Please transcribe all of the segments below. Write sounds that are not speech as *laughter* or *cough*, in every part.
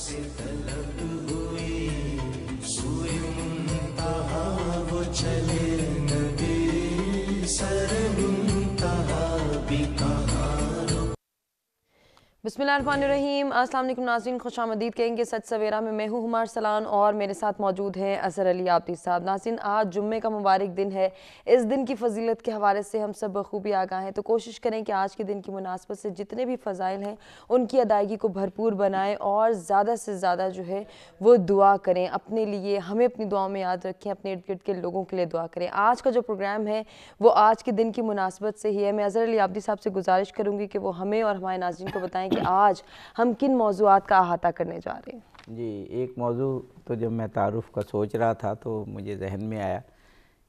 Since बसमीम अस्सलाम वालेकुम नाजीन खुश आमदीद कहेंगे सच सवेरा में मैं हूँ हमार सलान और मेरे साथ मौजूद हैं असर अली आबदी साहब नासिन आज जुम्मे का मुबारक दिन है इस दिन की फजीलत के हवाले से हम सब बखूबी आगाह हैं तो कोशिश करें कि आज के दिन की मुनासबत से जितने भी फ़जाइल हैं उनकी अदायगी को भरपूर बनाएँ और ज़्यादा से ज़्यादा जो है वो दुआ करें अपने लिए हमें अपनी दुआओं में याद रखें अपने इर्द गिर्द के लोगों के लिए दुआ करें आज का जो प्रोग्राम है वो आज के दिन की मुनासबत से ही है मैं अजहर अली आबदी साहब से गुजारिश करूँगी कि वो हमें और हमारे नाजिन को बताएँ हैं कि आज हम किन मौजूद का अहाता करने जा रहे हैं जी एक मौजू तो जब मैं तारुफ़ का सोच रहा था तो मुझे जहन में आया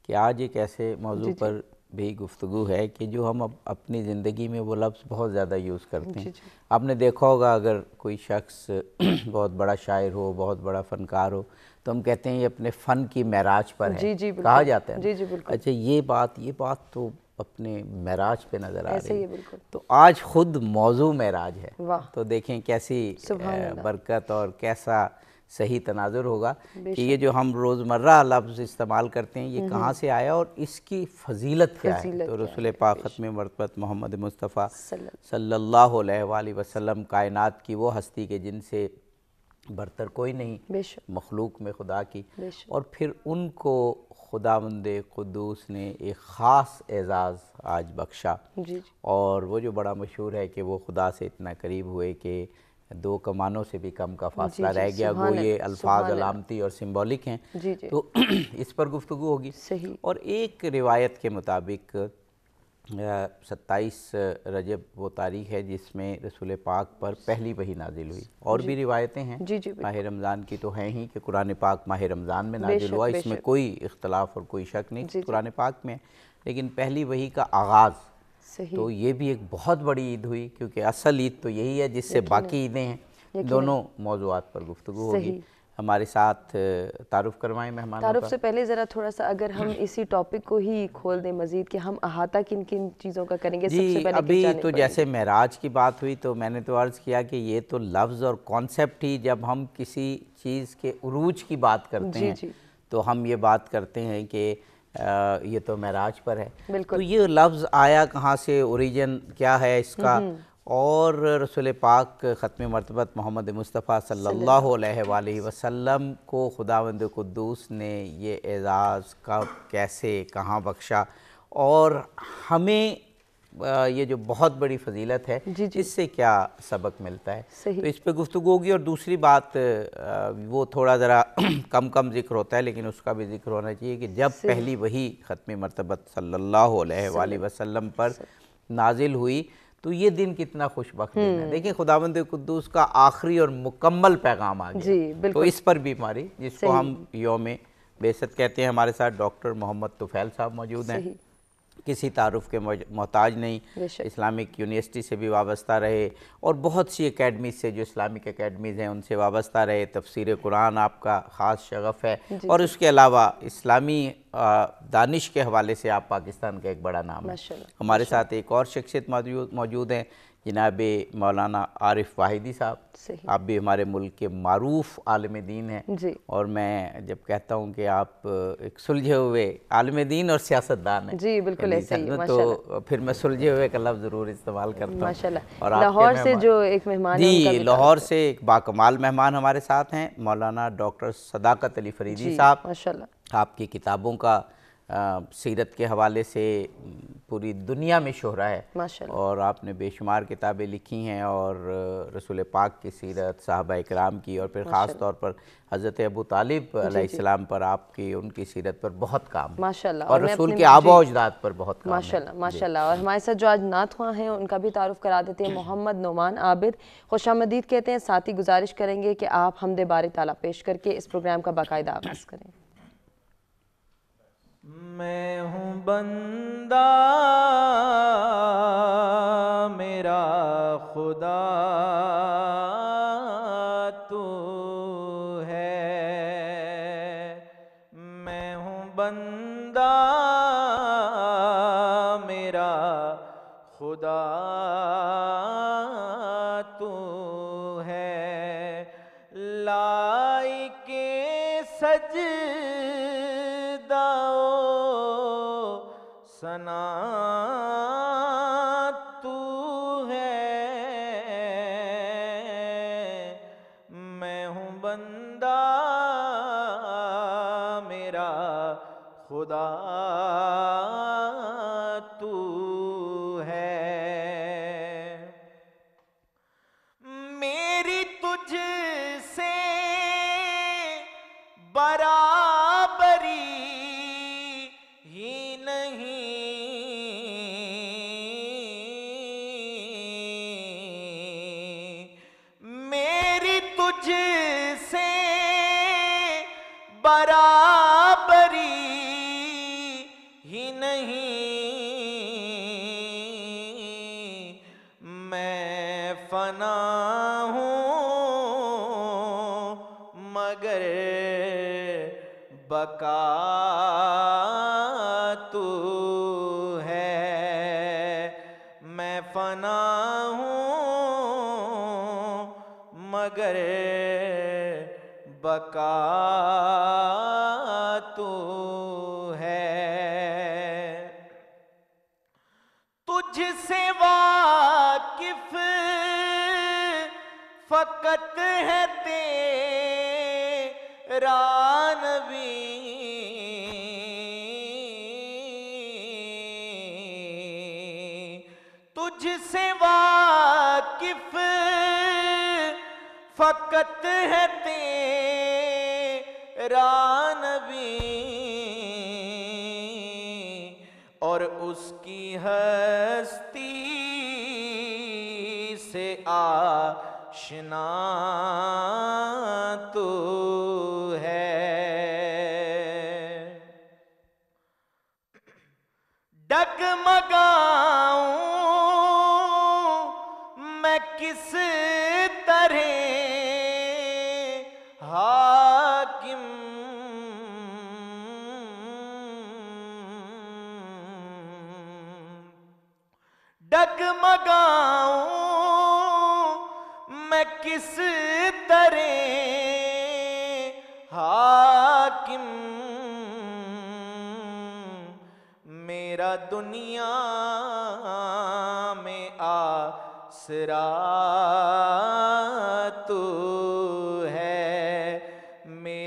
कि आज एक ऐसे मौजू पर भी गुफ्तु है कि जो हम अब अपनी ज़िंदगी में वो लफ्ज़ बहुत ज़्यादा यूज़ करते हैं आपने देखा होगा अगर कोई शख्स *clears throat* बहुत बड़ा शायर हो बहुत बड़ा फ़नकार हो तो हम कहते हैं ये अपने फ़न की महराज पर है जी जी कहा जाता है जी जी अच्छा ये बात ये बात तो अपने मेराज पे नज़र आ रही है तो आज ख़ुद मौजू मेराज है तो देखें कैसी बरकत और कैसा सही तनाजुर होगा कि ये जो हम रोज़मर्रा लफ्ज़ इस्तेमाल करते हैं ये हम्म, हम्म। कहाँ से आया और इसकी फजीलत क्या फजीलत तो है तो रसुल पाखत में मरतबत मोहम्मद मुस्तफ़ा सल्ला वसलम कायनात की वो हस्ती के जिनसे बरतर कोई नहीं मखलूक में खुदा की और फिर उनको खुदावंद खुदूस ने एक ख़ास एज़ाज़ आज बख्शा और वो जो बड़ा मशहूर है कि वो खुदा से इतना करीब हुए कि दो कमानों से भी कम का फासला रह गया वो ये अल्फाज अलामती और सिंबॉलिक हैं तो *clears throat* इस पर गुफ्तु होगी सही और एक रिवायत के मुताबिक सत्ताईस रजब वो तारीख है जिसमें रसूल पाक पर पहली वही नाजिल हुई और भी रिवायतें हैं जी जी माह रमज़ान की तो हैं ही कि कुरान पाक माह रमज़ान में नाजिल हुआ इसमें कोई इख्तलाफ और कोई शक नहीं कुरान पाक में लेकिन पहली वही का आगाज़ तो ये भी एक बहुत बड़ी ईद हुई क्योंकि असल ईद तो यही है जिससे बाकी ईदें हैं दोनों मौजूद पर गुफ्तु होगी हमारे साथ तारुफ करवाएं मेहमान तारुफ से पहले ज़रा थोड़ा सा अगर हम *clears throat* इसी टॉपिक को ही खोल दें मजीद कि हम अहाता किन किन चीज़ों का करेंगे जी सबसे पहले अभी तो जैसे महराज की बात हुई तो मैंने तो अर्ज़ किया कि ये तो लफ्ज़ और कॉन्सेप्ट ही जब हम किसी चीज़ के उरूज की बात करते जी, हैं जी। तो हम ये बात करते हैं कि आ, ये तो महराज पर है तो ये लफ्ज़ आया कहाँ से ओरिजिन क्या है इसका और रसूल पाक ख़त्म मरतबत मोहम्मद मुस्तफ़ा सल्ला वसम को खुदावंद कुद्दूस ने ये एज़ाज़ कब कैसे कहाँ बख्शा और हमें ये जो बहुत बड़ी फजीलत है जी जी। इससे क्या सबक मिलता है तो इस पर गुफ्तु होगी और दूसरी बात वो थोड़ा ज़रा *clears throat* कम कम जिक्र होता है लेकिन उसका भी जिक्र होना चाहिए कि जब पहली वही ख़त्म मरतबत सल्ला वसम पर नाजिल हुई तो ये दिन कितना खुशबक दिन है हम्म। देखिए खुदाबंद कुद्दूस का आखिरी और मुकम्मल पैगाम आ गया तो इस पर बीमारी जिसको हम योम बेसत कहते हैं हमारे साथ डॉक्टर मोहम्मद तुफैल साहब मौजूद हैं किसी तारफ़ के मोहताज नहीं इस्लामिक यूनिवर्सिटी से भी वाबस्ता रहे और बहुत सी अकेडमीज से जो इस्लामिक अकेडमीज़ हैं उनसे वाबस्ता रहे तफसर कुरान आपका ख़ास शगफ़ है और उसके अलावा इस्लामी दानिश के हवाले से आप पाकिस्तान का एक बड़ा नाम है हमारे साथ एक और शख्सियत मौजूद हैं जनाब मौलाना आरिफ वाहिदी साहब आप भी हमारे मुल्क के मरूफ आलम दीन हैं और मैं जब कहता हूँ कि आप एक सुलझे हुए आलम दीन और सियासतदान हैं जी बिल्कुल ऐसे ही तो फिर मैं सुलझे हुए का लफ्ज़ ज़रूर इस्तेमाल करता हूँ और लाहौर से जो एक मेहमान जी लाहौर से एक बाकमाल मेहमान हमारे साथ हैं मौलाना डॉक्टर सदाकत अली फरीदी साहब आपकी किताबों का सीरत के हवाले से पूरी दुनिया में शोहरा है और आपने बेशुमार किताबें लिखी हैं और रसूल पाक की सीरत साहबा इकराम की और फिर ख़ास तौर पर हज़रत अबू तालिब अलैहिस्सलाम पर आपकी उनकी सीरत पर बहुत काम माशाल्लाह और, और रसूल के आबा अजदाद पर बहुत काम माशाल्लाह माशाल्लाह और हमारे साथ जो आज नात हुआ हैं उनका भी तारुफ करा देते हैं मोहम्मद नोमान आबिद खुश कहते हैं साथ ही गुजारिश करेंगे कि आप हमद बार ताला पेश करके इस प्रोग्राम का बाकायदा आगाज़ करें मैं हूँ बंदा मेरा खुदा खुदा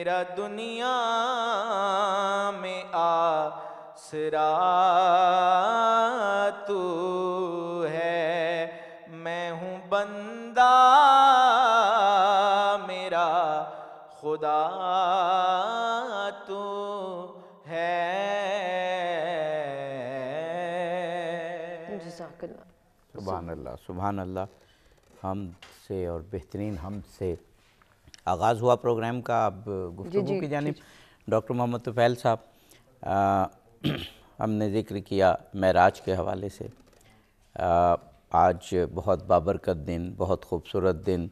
मेरा दुनिया में आ सरा तू है मैं हूँ बंदा मेरा खुदा तू है सुबह अल्लाह सुबह अल्लाह हम से और बेहतरीन हम से आगाज़ हुआ प्रोग्राम का अब गुफ्तु की जानब डॉक्टर मोहम्मद तुफैल साहब हमने जिक्र किया मैराज के हवाले से आ, आज बहुत बाबरकत दिन बहुत खूबसूरत दिन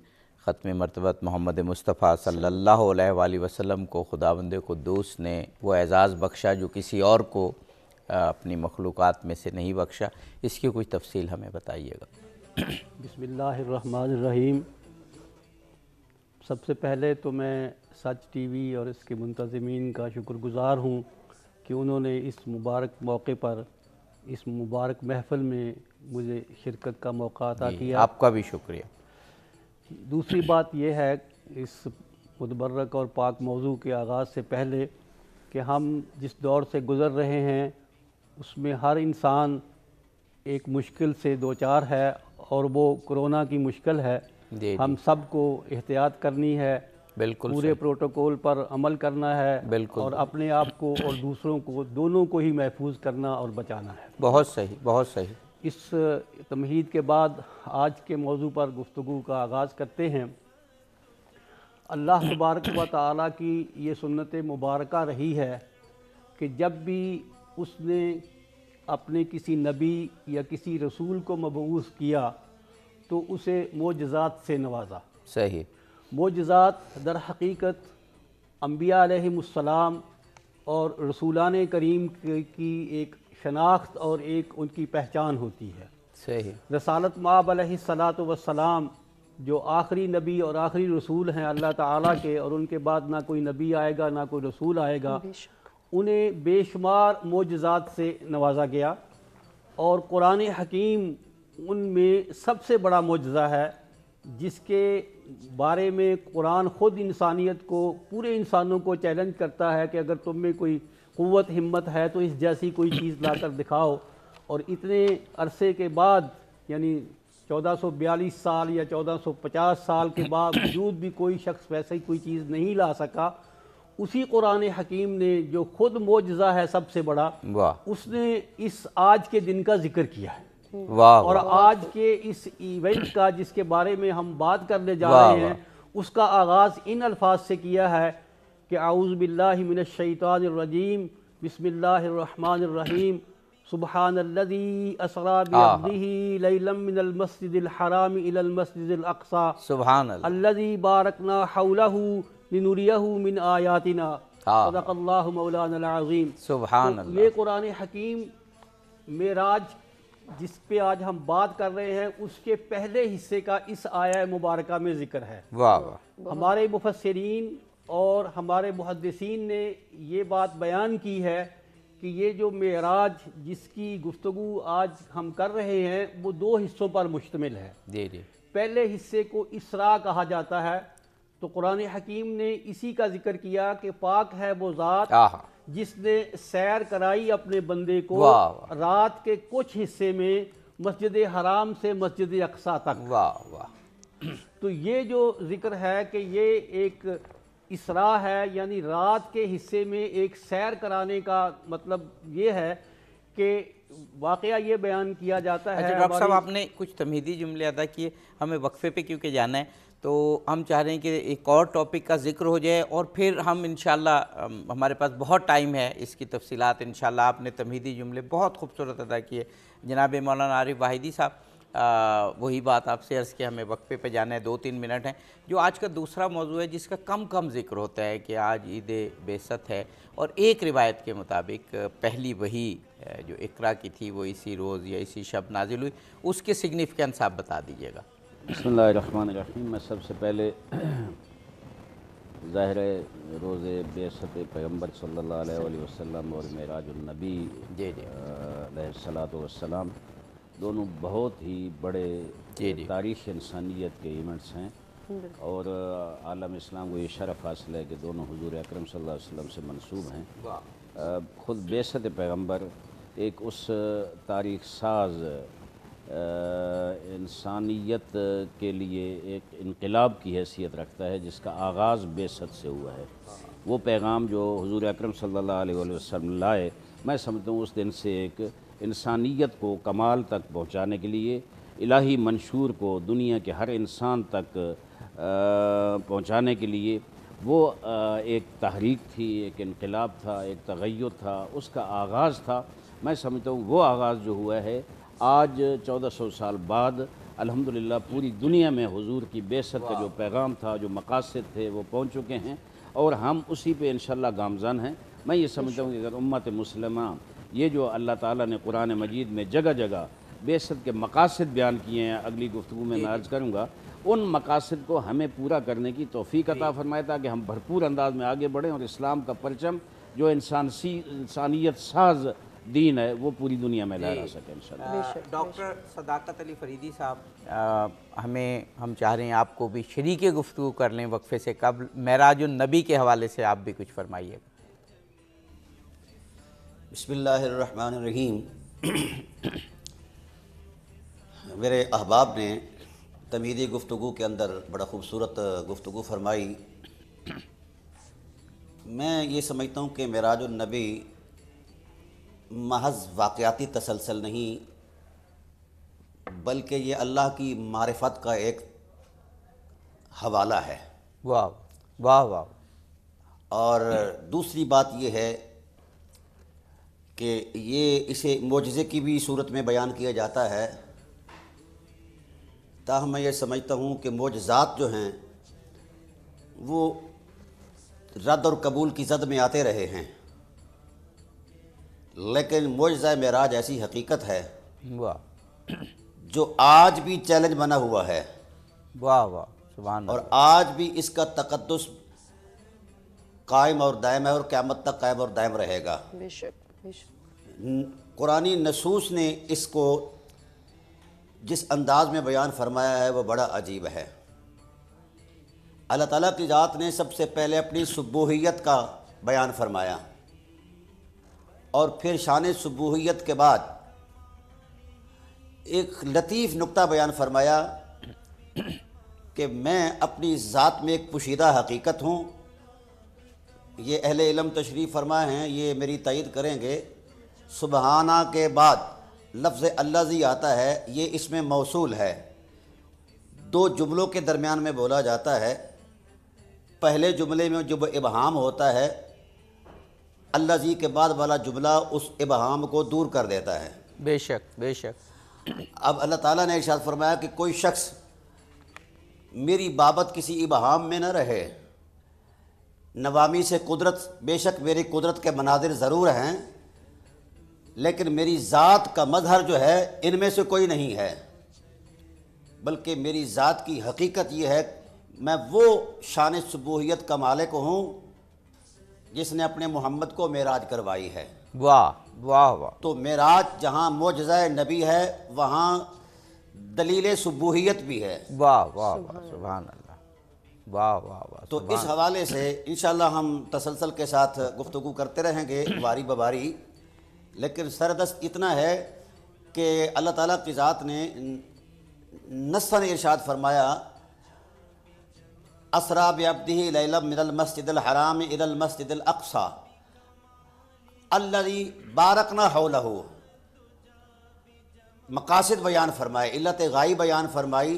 ख़त्म मरतबत मोहम्मद मुस्तफ़ा सल्ला वसम को खुदा बंद खुदूस ने वो एज़ाज़ बख्शा जो किसी और को अपनी मखलूक में से नहीं बख्शा इसकी कुछ तफसील हमें बताइएगा रहीम सबसे पहले तो मैं सच टीवी और इसके मुंतज़मीन का शुक्रगुज़ार हूँ कि उन्होंने इस मुबारक मौके पर इस मुबारक महफ़ल में मुझे शिरकत का मौका अता किया आपका भी शुक्रिया दूसरी बात यह है इस मुतबरक और पाक मौजू के आगाज़ से पहले कि हम जिस दौर से गुज़र रहे हैं उसमें हर इंसान एक मुश्किल से दो चार है और वो कोरोना की मुश्किल है हम सबको एहतियात करनी है बिल्कुल पूरे प्रोटोकॉल पर अमल करना है बिल्कुल और अपने आप को और दूसरों को दोनों को ही महफूज करना और बचाना है बहुत सही बहुत सही इस तमहीद के बाद आज के मौजू पर गुफ्तु का आगाज़ करते हैं अल्लाह मुबारक व ताली की ये सुन्नत मुबारक रही है कि जब भी उसने अपने किसी नबी या किसी रसूल को मबूस किया तो उसे मोजात से नवाजा सही मोजात दर हकीकत अम्बिया और रसूलान करीम की एक शनाख्त और एक उनकी पहचान होती है सही रसालत माब सलात वसलाम जो आखिरी नबी और आखिरी रसूल हैं अल्लाह ताला के और उनके बाद ना कोई नबी आएगा ना कोई रसूल आएगा उन्हें बेशुमार मोजात से नवाजा गया और कुरान हकीम उनमें सबसे बड़ा मुजजा है जिसके बारे में कुरान ख़ुद इंसानियत को पूरे इंसानों को चैलेंज करता है कि अगर तुम में कोई क़वत हिम्मत है तो इस जैसी कोई चीज़ ला कर दिखाओ और इतने अरसे के बाद यानी 1442 साल या 1450 साल के बावजूद भी कोई शख्स वैसे ही कोई चीज़ नहीं ला सका उसी कुरान हकीम ने जो खुद मोजा है सबसे बड़ा उसने इस आज के दिन का जिक्र किया है और आज के इस इवेंट का जिसके बारे में हम बात करने जा रहे हैं उसका आगाज़ इन अल्फाज से किया है कि आउज़ बसमिल्लाम सुबहानल्लज़ी असरा बिअब्दिही लैलम मिनल मिन तो सुबहान ये कुरान हकीम मेराज जिस पे आज हम बात कर रहे हैं उसके पहले हिस्से का इस आया मुबारक में जिक्र है वाह वाह हमारे मुफसरीन और हमारे मुहदसिन ने ये बात बयान की है कि ये जो मेराज जिसकी गुफ्तु आज हम कर रहे हैं वो दो हिस्सों पर मुश्तमिल है जी जी पहले हिस्से को इसरा कहा जाता है तो कुरान हकीम ने इसी का जिक्र किया कि पाक है वो ज़ात जिसने सैर कराई अपने बंदे को रात के कुछ हिस्से में मस्जिद हराम से मस्जिद अक्सा तक वाह वाह तो ये जो जिक्र है कि ये एक इसरा है यानी रात के हिस्से में एक सैर कराने का मतलब ये है कि वाकया ये बयान किया जाता अच्छा, है डॉक्टर साहब आपने कुछ तमीदी जुमले अदा किए हमें वक्फे पे क्योंकि जाना है तो हम चाह रहे हैं कि एक और टॉपिक का जिक्र हो जाए और फिर हम इन हमारे पास बहुत टाइम है इसकी तफसीत इन आपने तमहीदी जुमले बहुत खूबसूरत अदा किए जनाब मौलाना आरिफ वाहिदी साहब वही बात आपसे अर्ज़ किया हमें वक्फे पे जाना है दो तीन मिनट हैं जो आज का दूसरा मौजू है जिसका कम कम जिक्र होता है कि आज ईद बेसत है और एक रिवायत के मुताबिक पहली वही जो इकरा की थी वो इसी रोज़ या इसी शब नाजिल हुई उसके सिग्निफिकेंस आप बता दीजिएगा बसमीम मैं सबसे पहले ज़ाहिर रोज़ बेसत पैगम्बर सल्ला वसम और मराजनबी सलातम दोनों बहुत ही बड़े तारीख़ इंसानियत के इवेंट्स हैं और आलम इस्लाम को ये शरफ़ हासिल है कि दोनों हजूर अक्रम वसम से मनसूब हैं ख़ुद बेसत पैगम्बर एक उस तारीख साज़ इंसानियत के लिए एक इनकलाब की हैसियत रखता है जिसका आगाज़ बेसत से हुआ है वो पैगाम जो हजूर अक्रम सल्ला लाए मैं समझता हूँ उस दिन से एक इंसानियत को कमाल तक पहुँचाने के लिए इलाही मंशूर को दुनिया के हर इंसान तक पहुँचाने के लिए वो एक तहरीक थी एक इनकलाब था एक तगैर था उसका आगाज़ था मैं समझता हूँ वो आगाज़ जो हुआ है आज 1400 साल बाद अल्हम्दुलिल्लाह पूरी दुनिया में हुजूर की बेसर का जो पैगाम था जो मकासद थे वो पहुँच चुके हैं और हम उसी पे इन गामजान हैं मैं ये समझता हूँ कि अगर उम्मत मुसलमा ये जो अल्लाह ताला ने कुरान मजीद में जगह जगह बेसत के मकासद बयान किए हैं अगली गुफ्तु में मैं अर्ज़ करूँगा उन मकासद को हमें पूरा करने की तोफ़ी अता फरमाए ताकि हम भरपूर अंदाज में आगे बढ़ें और इस्लाम का परचम जो इंसान सी इंसानियत साज दीन है वो पूरी दुनिया में लहरा सके डॉक्टर सदाकत अली फरीदी साहब हमें हम चाह रहे हैं आपको भी शरीक गुफ्तु कर लें वक्फे से कबल महराज नबी के हवाले से आप भी कुछ फरमाइए बसमीम मेरे अहबाब ने तमीदी गुफ्तु के अंदर बड़ा खूबसूरत गुफ्तु फरमाई मैं ये समझता हूँ कि मेराज नबी महज वाकयाती तसलसल नहीं बल्कि ये अल्लाह की मारफत का एक हवाला है वाह वाह वाह और दूसरी बात यह है कि ये इसे मुजज़े की भी सूरत में बयान किया जाता है ताह मैं ये समझता हूँ कि मोजात जो हैं वो रद्द और कबूल की जद में आते रहे हैं लेकिन मुजज़ा मराज ऐसी हकीकत है वाह जो आज भी चैलेंज बना हुआ है वाह वाह सुबह और आज भी इसका तकदस कायम और दायम है और क़्यामत तक कायम और दायम रहेगा कुरानी नसूस ने इसको जिस अंदाज में बयान फरमाया है वह बड़ा अजीब है अल्लाह ताला की ज़ात ने सबसे पहले अपनी सुबूहियत का बयान फरमाया और फिर शान सबूहियत के बाद एक लतीफ़ नुक्ता बयान फरमाया कि मैं अपनी ज़ात में एक पुशीदा हकीकत हूँ ये अहल इलम तशरीफ़ फरमाए हैं ये मेरी तइद करेंगे सुबहाना के बाद लफ्ज़ अल्लाह जी आता है ये इसमें मौसूल है दो जुमलों के दरमियान में बोला जाता है पहले जुमले में जब इबहाम होता है अल्लाह जी के बाद वाला जुमला उस इबहम को दूर कर देता है बेशक बेशक अब अल्लाह ताला ने इर्शाद फरमाया कि कोई शख्स मेरी बाबत किसी इबहम में न रहे नवामी से कुदरत बेशक मेरी कुदरत के मनाजिर ज़रूर हैं लेकिन मेरी ज़ात का मजहर जो है इनमें से कोई नहीं है बल्कि मेरी ज़ात की हकीकत यह है मैं वो शान सबूहियत का मालिक हूँ जिसने अपने मोहम्मद को मेराज करवाई है वाह वाह वाह तो मेराज जहाँ मोजा नबी है वहाँ दलील सबूहत भी है वाह वाह वाह सुबह अल्लाह वाह वाह वाह तो इस हवाले से इन हम तसलसल के साथ गुफ्तु करते रहेंगे बारी बबारी लेकिन सरदस्त इतना है कि अल्लाह ताली की ज़ात ने नसन इरशाद फरमाया असरा बब्दी लमस्जिदराम इलमस्जिदसा अल्लरी बारकना हौलहू मकासद बयान फरमाए इल्लत गाई बयान फरमाई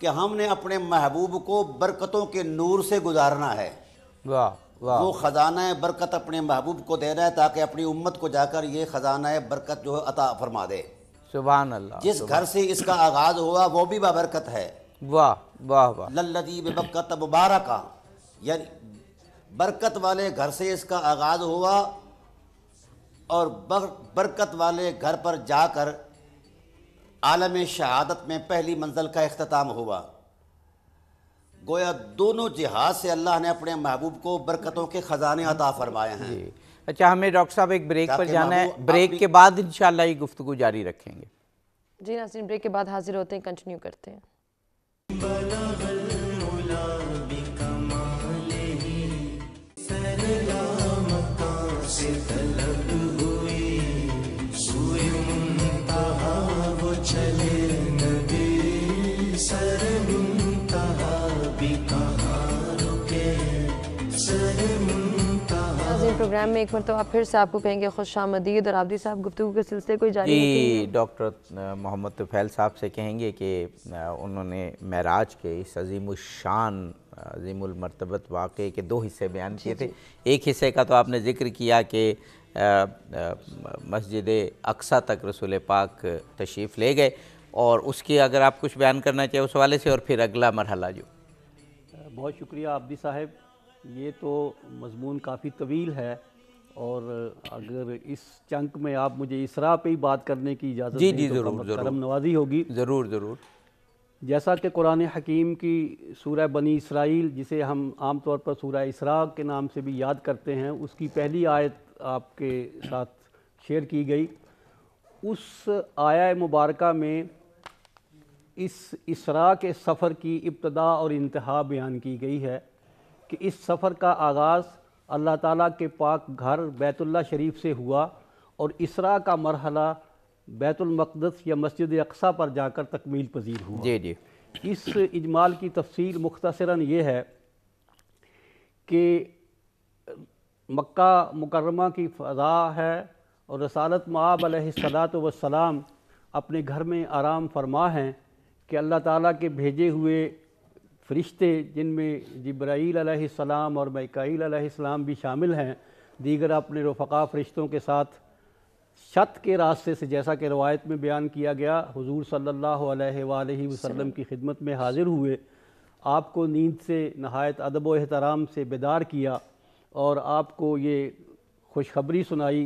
कि हमने अपने महबूब को बरकतों के नूर से गुजारना है वाह वाह वो ख़जाना बरकत अपने महबूब को दे रहा है ताकि अपनी उम्मत को जाकर ये ख़जाना बरकत जो है अता फरमा दे सुबह अल्लाह जिस घर से इसका आगाज़ हुआ वो भी बाबरकत है वाह वाह वाह लल्लदी बक्कत मुबारक यानी बरकत वाले घर से इसका आगाज़ हुआ और बर, बरकत वाले घर पर जाकर आलम शहादत में पहली मंजिल का अख्ताम हुआ गोया दोनों जिहाज से अल्लाह ने अपने महबूब को बरकतों के ख़जाने अता फरमाए हैं अच्छा हमें डॉक्टर साहब एक ब्रेक पर जाना है ब्रेक के बाद इन ये गुफ्तु जारी रखेंगे जी नाजीन ब्रेक के बाद हाजिर होते हैं कंटिन्यू करते हैं से तलब प्रोग्राम में एक मरतबा तो फिर से आपको कहेंगे खुश आमदीद और आबदी साहब गुफ्तु के सिलसिले को जारी जी डॉक्टर मोहम्मद तुफैल साहब से कहेंगे कि उन्होंने महराज के इस अजीम शान अजीमरतबत वाक़े के दो हिस्से बयान किए थे एक हिस्से का तो आपने जिक्र किया कि मस्जिद अक्सा तक रसूल पाक तशीफ़ ले गए और उसकी अगर आप कुछ बयान करना चाहिए उस वाले से और फिर अगला मरहला जो बहुत शुक्रिया आबदी साहब ये तो मजमून काफ़ी तवील है और अगर इस चंक में आप मुझे इसरा पे ही बात करने की इजाज़त जी जी तो ज़रूर ज़रूर नवाजी होगी ज़रूर ज़रूर जैसा कि कुरान हकीम की सूरह बनी इसराइल जिसे हम आम तौर पर सूरह इसरा के नाम से भी याद करते हैं उसकी पहली आयत आपके साथ शेयर की गई उस आया मुबारक में इस इसरा के सफ़र की इब्तदा और इंतहा बयान की गई है कि इस सफ़र का आगाज़ अल्लाह ताला के पाक घर बैतुल्ला शरीफ से हुआ और इसरा का मरहला बैतुलमक़दस या मस्जिद अक्सा पर जाकर तकमील पजीर हुआ जी जी इस इजमाल की तफसील मुख्तसरा ये है कि मक्का मुकरमा की फ़ा है और रसालत माब सलात वसलाम अपने घर में आराम फरमा हैं कि अल्लाह ताला के भेजे हुए फ़रिश्ते जिनमें जब्राईल सलाम और मकाईल भी शामिल हैं दीगर अपने रफ़ा फ़रिश्तों के साथ शत के रास्ते से जैसा कि रवायत में बयान किया गया हुजूर सल्लल्लाहु अलैहि वसल्लम की खिदमत में हाज़िर हुए आपको नींद से नहायत अदब व एहतराम से बेदार किया और आपको ये खुशखबरी सुनाई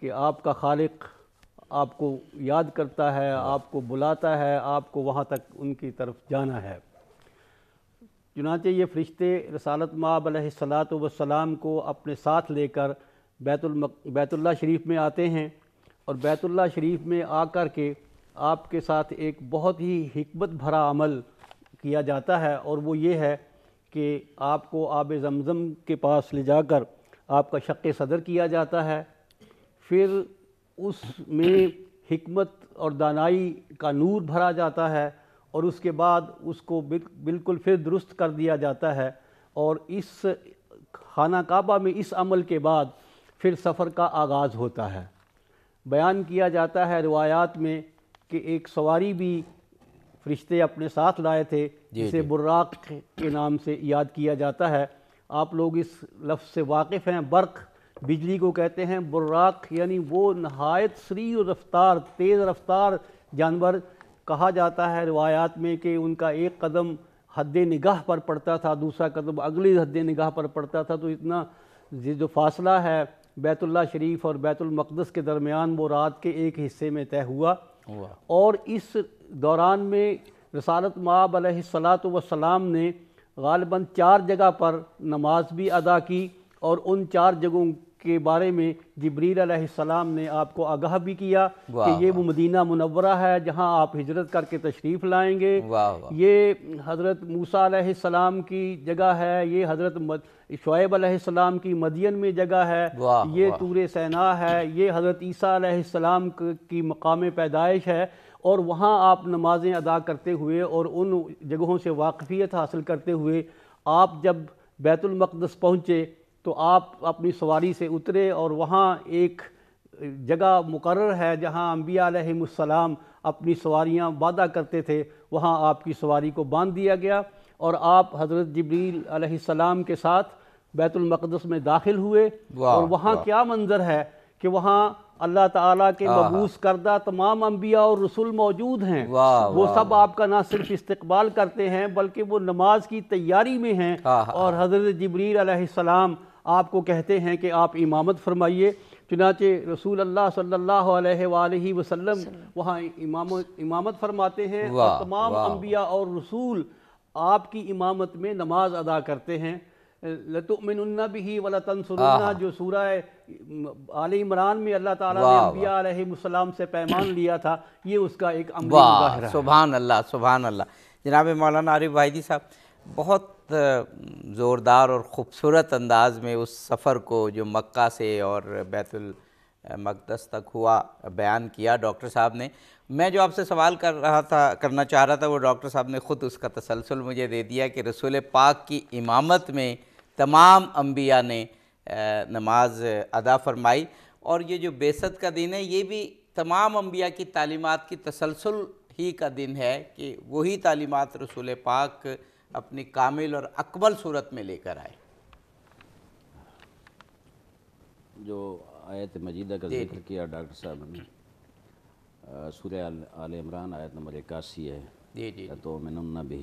कि आपका खालिक आपको याद करता है आपको बुलाता है आपको वहाँ तक उनकी तरफ जाना है चुनाचे ये फ़रिश्ते रसालत माब सलात वसलाम को अपने साथ लेकर बैतुल बैतुल्ला शरीफ में आते हैं और बैतुल्ला शरीफ में आकर के आपके साथ एक बहुत ही हमत भरा अमल किया जाता है और वो ये है कि आपको आब जमज़म के पास ले जाकर आपका शक सदर किया जाता है फिर उसमें हमत और दानाई का नूर भरा जाता है और उसके बाद उसको बिल्कुल फिर दुरुस्त कर दिया जाता है और इस खाना काबा में इस अमल के बाद फिर सफ़र का आगाज़ होता है बयान किया जाता है रवायात में कि एक सवारी भी फरिश्ते अपने साथ लाए थे जिसे बुर्राक के नाम से याद किया जाता है आप लोग इस लफ्ज़ से वाकिफ़ हैं बर्क़ बिजली को कहते हैं बुर्राक यानी वो नहायत श्री रफ्तार तेज़ रफ्तार जानवर कहा जाता है रवायात में कि उनका एक कदम हद निगाह पर पड़ता था दूसरा कदम अगली हद निगाह पर पड़ता था तो इतना जो फासला है बैतुल्ला शरीफ और बैतुलमक़दस के दरमियान वो रात के एक हिस्से में तय हुआ, हुआ। और इस दौरान में रसालत माब सलात वसलाम ने गालबा चार जगह पर नमाज भी अदा की और उन चार जगहों के बारे में जबरील ने आपको आगाह भी किया कि ये वो मदीना मुनवरा है जहाँ आप हिजरत करके तशरीफ़ लाएंगे ये हज़रत मूसा की जगह है ये हज़रत शुएब सलाम की मदियन में जगह है ये तूर सैना है ये हज़रत ईसा की मकाम पैदाइश है और वहाँ आप नमाज़ें अदा करते हुए और उन जगहों से वाकफ़ियत हासिल करते हुए आप जब बैतुलमक़दस पहुँचे तो आप अपनी सवारी से उतरे और वहाँ एक जगह मुकर है जहाँ अम्बिया अपनी सवारियाँ वादा करते थे वहाँ आपकी सवारी को बांध दिया गया और आप हज़रत जबरील सलाम के साथ बैतुलमक़दस में दाखिल हुए और वहाँ क्या मंज़र है कि वहाँ अल्लाह ताला के मबूस करदा तमाम अम्बिया और रसूल मौजूद हैं वो सब आपका ना सिर्फ इस्तकबाल करते हैं बल्कि वो नमाज की तैयारी में हैं और हज़रत जबरील सलाम आपको कहते हैं कि आप इमामत फरमाइए चुनाचे रसूल अल्लाह सल्लल्लाहु अलैहि वसल्लम वहाँ इमाम इमामत फरमाते हैं और तमाम अम्बिया और रसूल आपकी इमामत में नमाज अदा करते हैं लतुमिनन्ना भी वला तनसुरन्ना जो सूरह आल इमरान में अल्लाह ताला ने अंबिया अलैहिस्सलाम से पैमान लिया था ये उसका एक अमली है सुभान अल्लाह सुभान अल्लाह जनाब मौलाना आरिफ वाहिदी साहब बहुत बहुत ज़ोरदार और ख़ूबसूरत अंदाज़ में उस सफ़र को जो मक्का से और बैतुल मकदस तक हुआ बयान किया डॉक्टर साहब ने मैं जो आपसे सवाल कर रहा था करना चाह रहा था वो डॉक्टर साहब ने ख़ुद उसका तसलसल मुझे दे दिया कि रसूल पाक की इमामत में तमाम अम्बिया ने नमाज अदा फरमाई और ये जो बेसत का दिन है ये भी तमाम अम्बिया की तालीमत की तसलसल ही का दिन है कि वही तालीमत रसूल पाक अपनी कामिल और अकबल सूरत में लेकर आए जो आयत मजीदा का जिक्र किया डॉक्टर साहब ने सूर्य आल इमरान आयत नंबर इक्यासी है तो मिनन्ना भी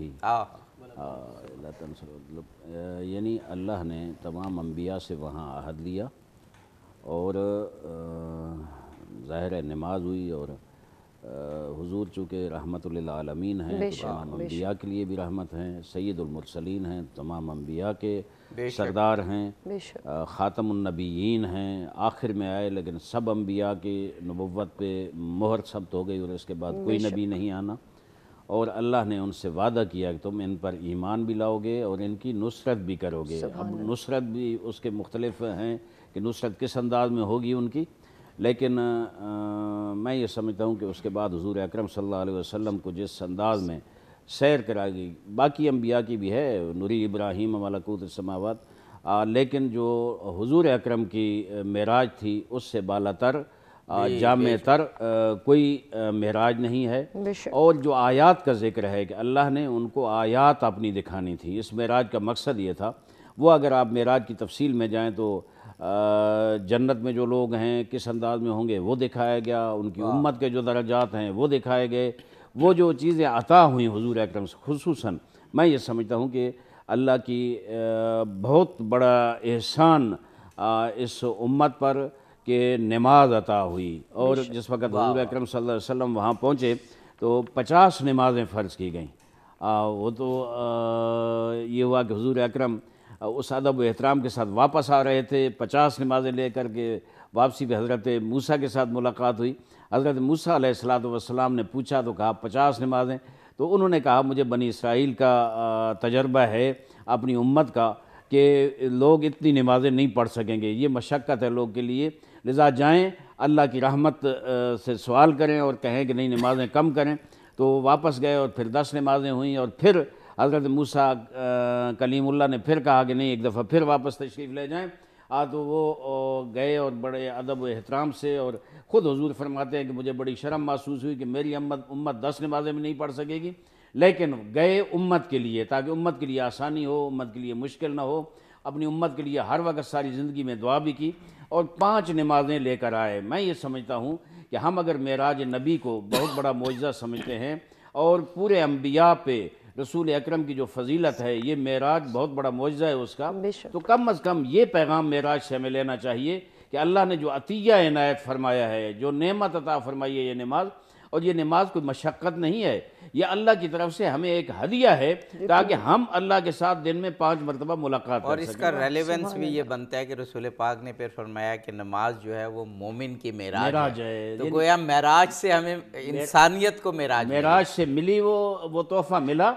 यानी अल्लाह ने तमाम अम्बिया से वहाँ आहद लिया और ज़ाहिर नमाज हुई और हुजूर चूँकि रहमत आलमीन हैं तमाम तो अम्बिया के लिए भी रहमत हैं सैदुलमरसलिन हैं तमाम अम्बिया के सरदार हैं ख़ातमनबीन हैं आखिर में आए लेकिन सब अम्बिया की नबूत पे मोहर सब्त हो गई और इसके बाद कोई नबी नहीं आना और अल्लाह ने उनसे वादा किया कि तुम इन पर ईमान भी लाओगे और इनकी नुसरत भी करोगे अब नुसरत भी उसके मुख्तलिफ हैं कि नुसरत किस अंदाज में होगी उनकी लेकिन आ, मैं ये समझता हूँ कि उसके बाद हजूर अक्रम वसम को जिस अंदाज में सैर गई बाकी अम्बिया की भी है नूरी इब्राहिम मलकूत समावत लेकिन जो हजूर अक्रम की मराज थी उससे तर जाम तर कोई महराज नहीं है और जो आयात का जिक्र है कि अल्लाह ने उनको आयात अपनी दिखानी थी इस महराज का मकसद ये था वो अगर आप महराज की तफसील में जाएँ तो जन्नत में जो लोग हैं किस अंदाज में होंगे वो दिखाया गया उनकी उम्मत के जो दर्जात हैं वो दिखाए गए वो जो चीज़ें अता हुई हजूर अक्रम खसूस मैं ये समझता हूँ कि अल्लाह की बहुत बड़ा एहसान इस उम्मत पर कि नमाज अता हुई और जिस वक्त हजूर अक्रम वसल्लम वहाँ पहुँचे तो पचास नमाजें फ़र्ज़ की गई वो तो आ, ये हुआ कि हजूर अक्रम उस अदब एहतराम के साथ वापस आ रहे थे पचास नमाजें ले कर के वापसी पर हज़रत मूसा के साथ मुलाकात हुई हज़रत मूसा सलाम ने पूछा तो कहा पचास नमाजें तो उन्होंने कहा मुझे बनी इसराइल का तजर्बा है अपनी उम्मत का कि लोग इतनी नमाजें नहीं पढ़ सकेंगे ये मशक्क़त है लोग के लिए लिजा जाएँ अल्लाह की रहमत से सवाल करें और कहें कि नहीं नमाजें कम करें तो वापस गए और फिर दस नमाजें हुई और फिर हजरत मूसा कलीमुल्ला ने फिर कहा कि नहीं एक दफ़ा फिर वापस तशरीफ़ ले जाएँ आ तो वो गए और बड़े अदब एहतराम से और ख़ुद हजूर फरमाते हैं कि मुझे बड़ी शर्म महसूस हुई कि मेरी अम्मत उम्मत दस नमाजें में नहीं पढ़ सकेगी लेकिन गए उम्मत के लिए ताकि उम्मत के लिए आसानी हो उम्मत के लिए मुश्किल ना हो अपनी उम्मत के लिए हर वक्त सारी ज़िंदगी में दुआ भी की और पांच नमाजें लेकर आए मैं ये समझता हूँ कि हम अगर मेराज नबी को बहुत बड़ा मुआजा समझते हैं और पूरे अम्बिया पे रसूल अक्रम की जो फजीलत है ये मेराज बहुत बड़ा मुआवजा है उसका तो कम अज़ कम ये पैगाम मेराज से हमें लेना चाहिए कि अल्लाह ने जो अतिया इनायत फरमाया है जो नमत अता फरमाई है ये नमाज़ और ये नमाज कोई मशक्क़त नहीं है यह अल्लाह की तरफ से हमें एक हदिया है ताकि हम अल्लाह के साथ दिन में पाँच मरतबा मुलाकात और इसका रेलिवेंस भी ये बनता है कि रसूल पाक ने फिर फरमाया कि नमाज जो है वो मोमिन की मेराज है तो गोया मेराज से हमें इंसानियत को मेराज मेराज से मिली वो वो तोहफ़ा मिला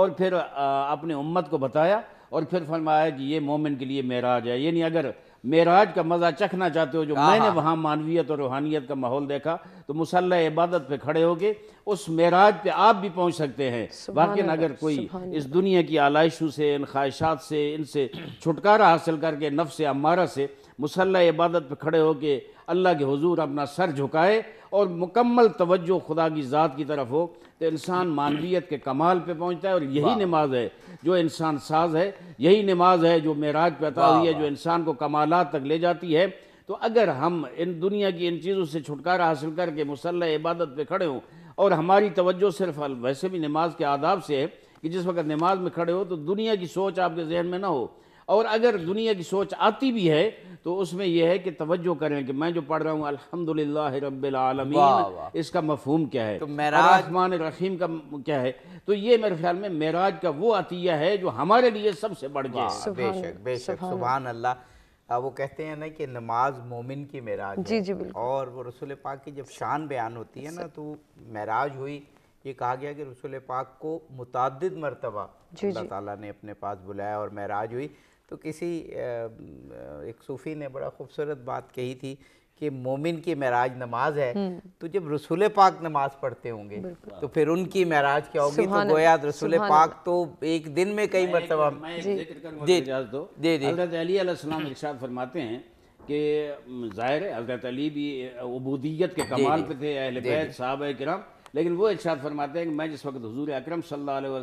और फिर अपने उम्मत को बताया और फिर फरमाया कि ये मोमिन के लिए मेराज है यानी अगर मेराज का मज़ा चखना चाहते हो जो हाँ, मैंने हाँ। वहाँ मानवीयत और रूहानियत का माहौल देखा तो मुसल इबादत पे खड़े होके उस मेराज पे आप भी पहुँच सकते हैं वाकिन अगर कोई इस दुनिया की आलाइशों से इन ख्वाहिशात से इनसे छुटकारा हासिल करके नफ्स अमारा से मुसल इबादत पे खड़े होके अल्लाह के हजूर अपना सर झुकाए और मुकम्मल तवज्जो खुदा की ज़ात की तरफ हो तो इंसान *clears throat* मानवीयत के कमाल पे पहुंचता है और यही नमाज है जो इंसान साज है यही नमाज है जो मेराज पे अता हुई है जो इंसान को कमालत तक ले जाती है तो अगर हम इन दुनिया की इन चीज़ों से छुटकारा हासिल करके मुसल इबादत पे खड़े हों और हमारी तवज्जो सिर्फ वैसे भी नमाज के आदाब से है कि जिस वक्त नमाज में खड़े हो तो दुनिया की सोच आपके जहन में ना हो और अगर दुनिया की सोच आती भी है तो उसमें यह है कि तवज्जो करें कि मैं जो पढ़ रहा हूँ अल्हम्दुलिल्लाह रब्बिल इसका मफहूम क्या है तो मान रहीम का क्या है तो ये मेरे ख्याल में महराज का वो अतिया है जो हमारे लिए सबसे बढ़ गया बेशक बेशक सुबह अल्लाह वो कहते हैं ना कि नमाज मोमिन की महराज जी जी और वो रसूल पाक की जब शान बयान होती है ना तो मेराज हुई ये कहा गया कि रसूल पाक को मुतद मरतबा अल्लाह ताला ने अपने पास बुलाया और महराज हुई तो किसी एक सूफ़ी ने बड़ा खूबसूरत बात कही थी कि मोमिन की महराज नमाज है हम्म। तो जब रसूल पाक नमाज पढ़ते होंगे तो फिर उनकी महराज क्या होगी तो गोया रसूल पाक तो एक दिन में कई मरतबा जी इर्शाद फरमाते हैं के ज़ाहिर है हजरत अली भी उबूदियत के कमाल पे थे अहल बैत साहब कराम लेकिन वो इर्शाद फरमाते हैं कि मैं जिस वक्त हजूर अक्रम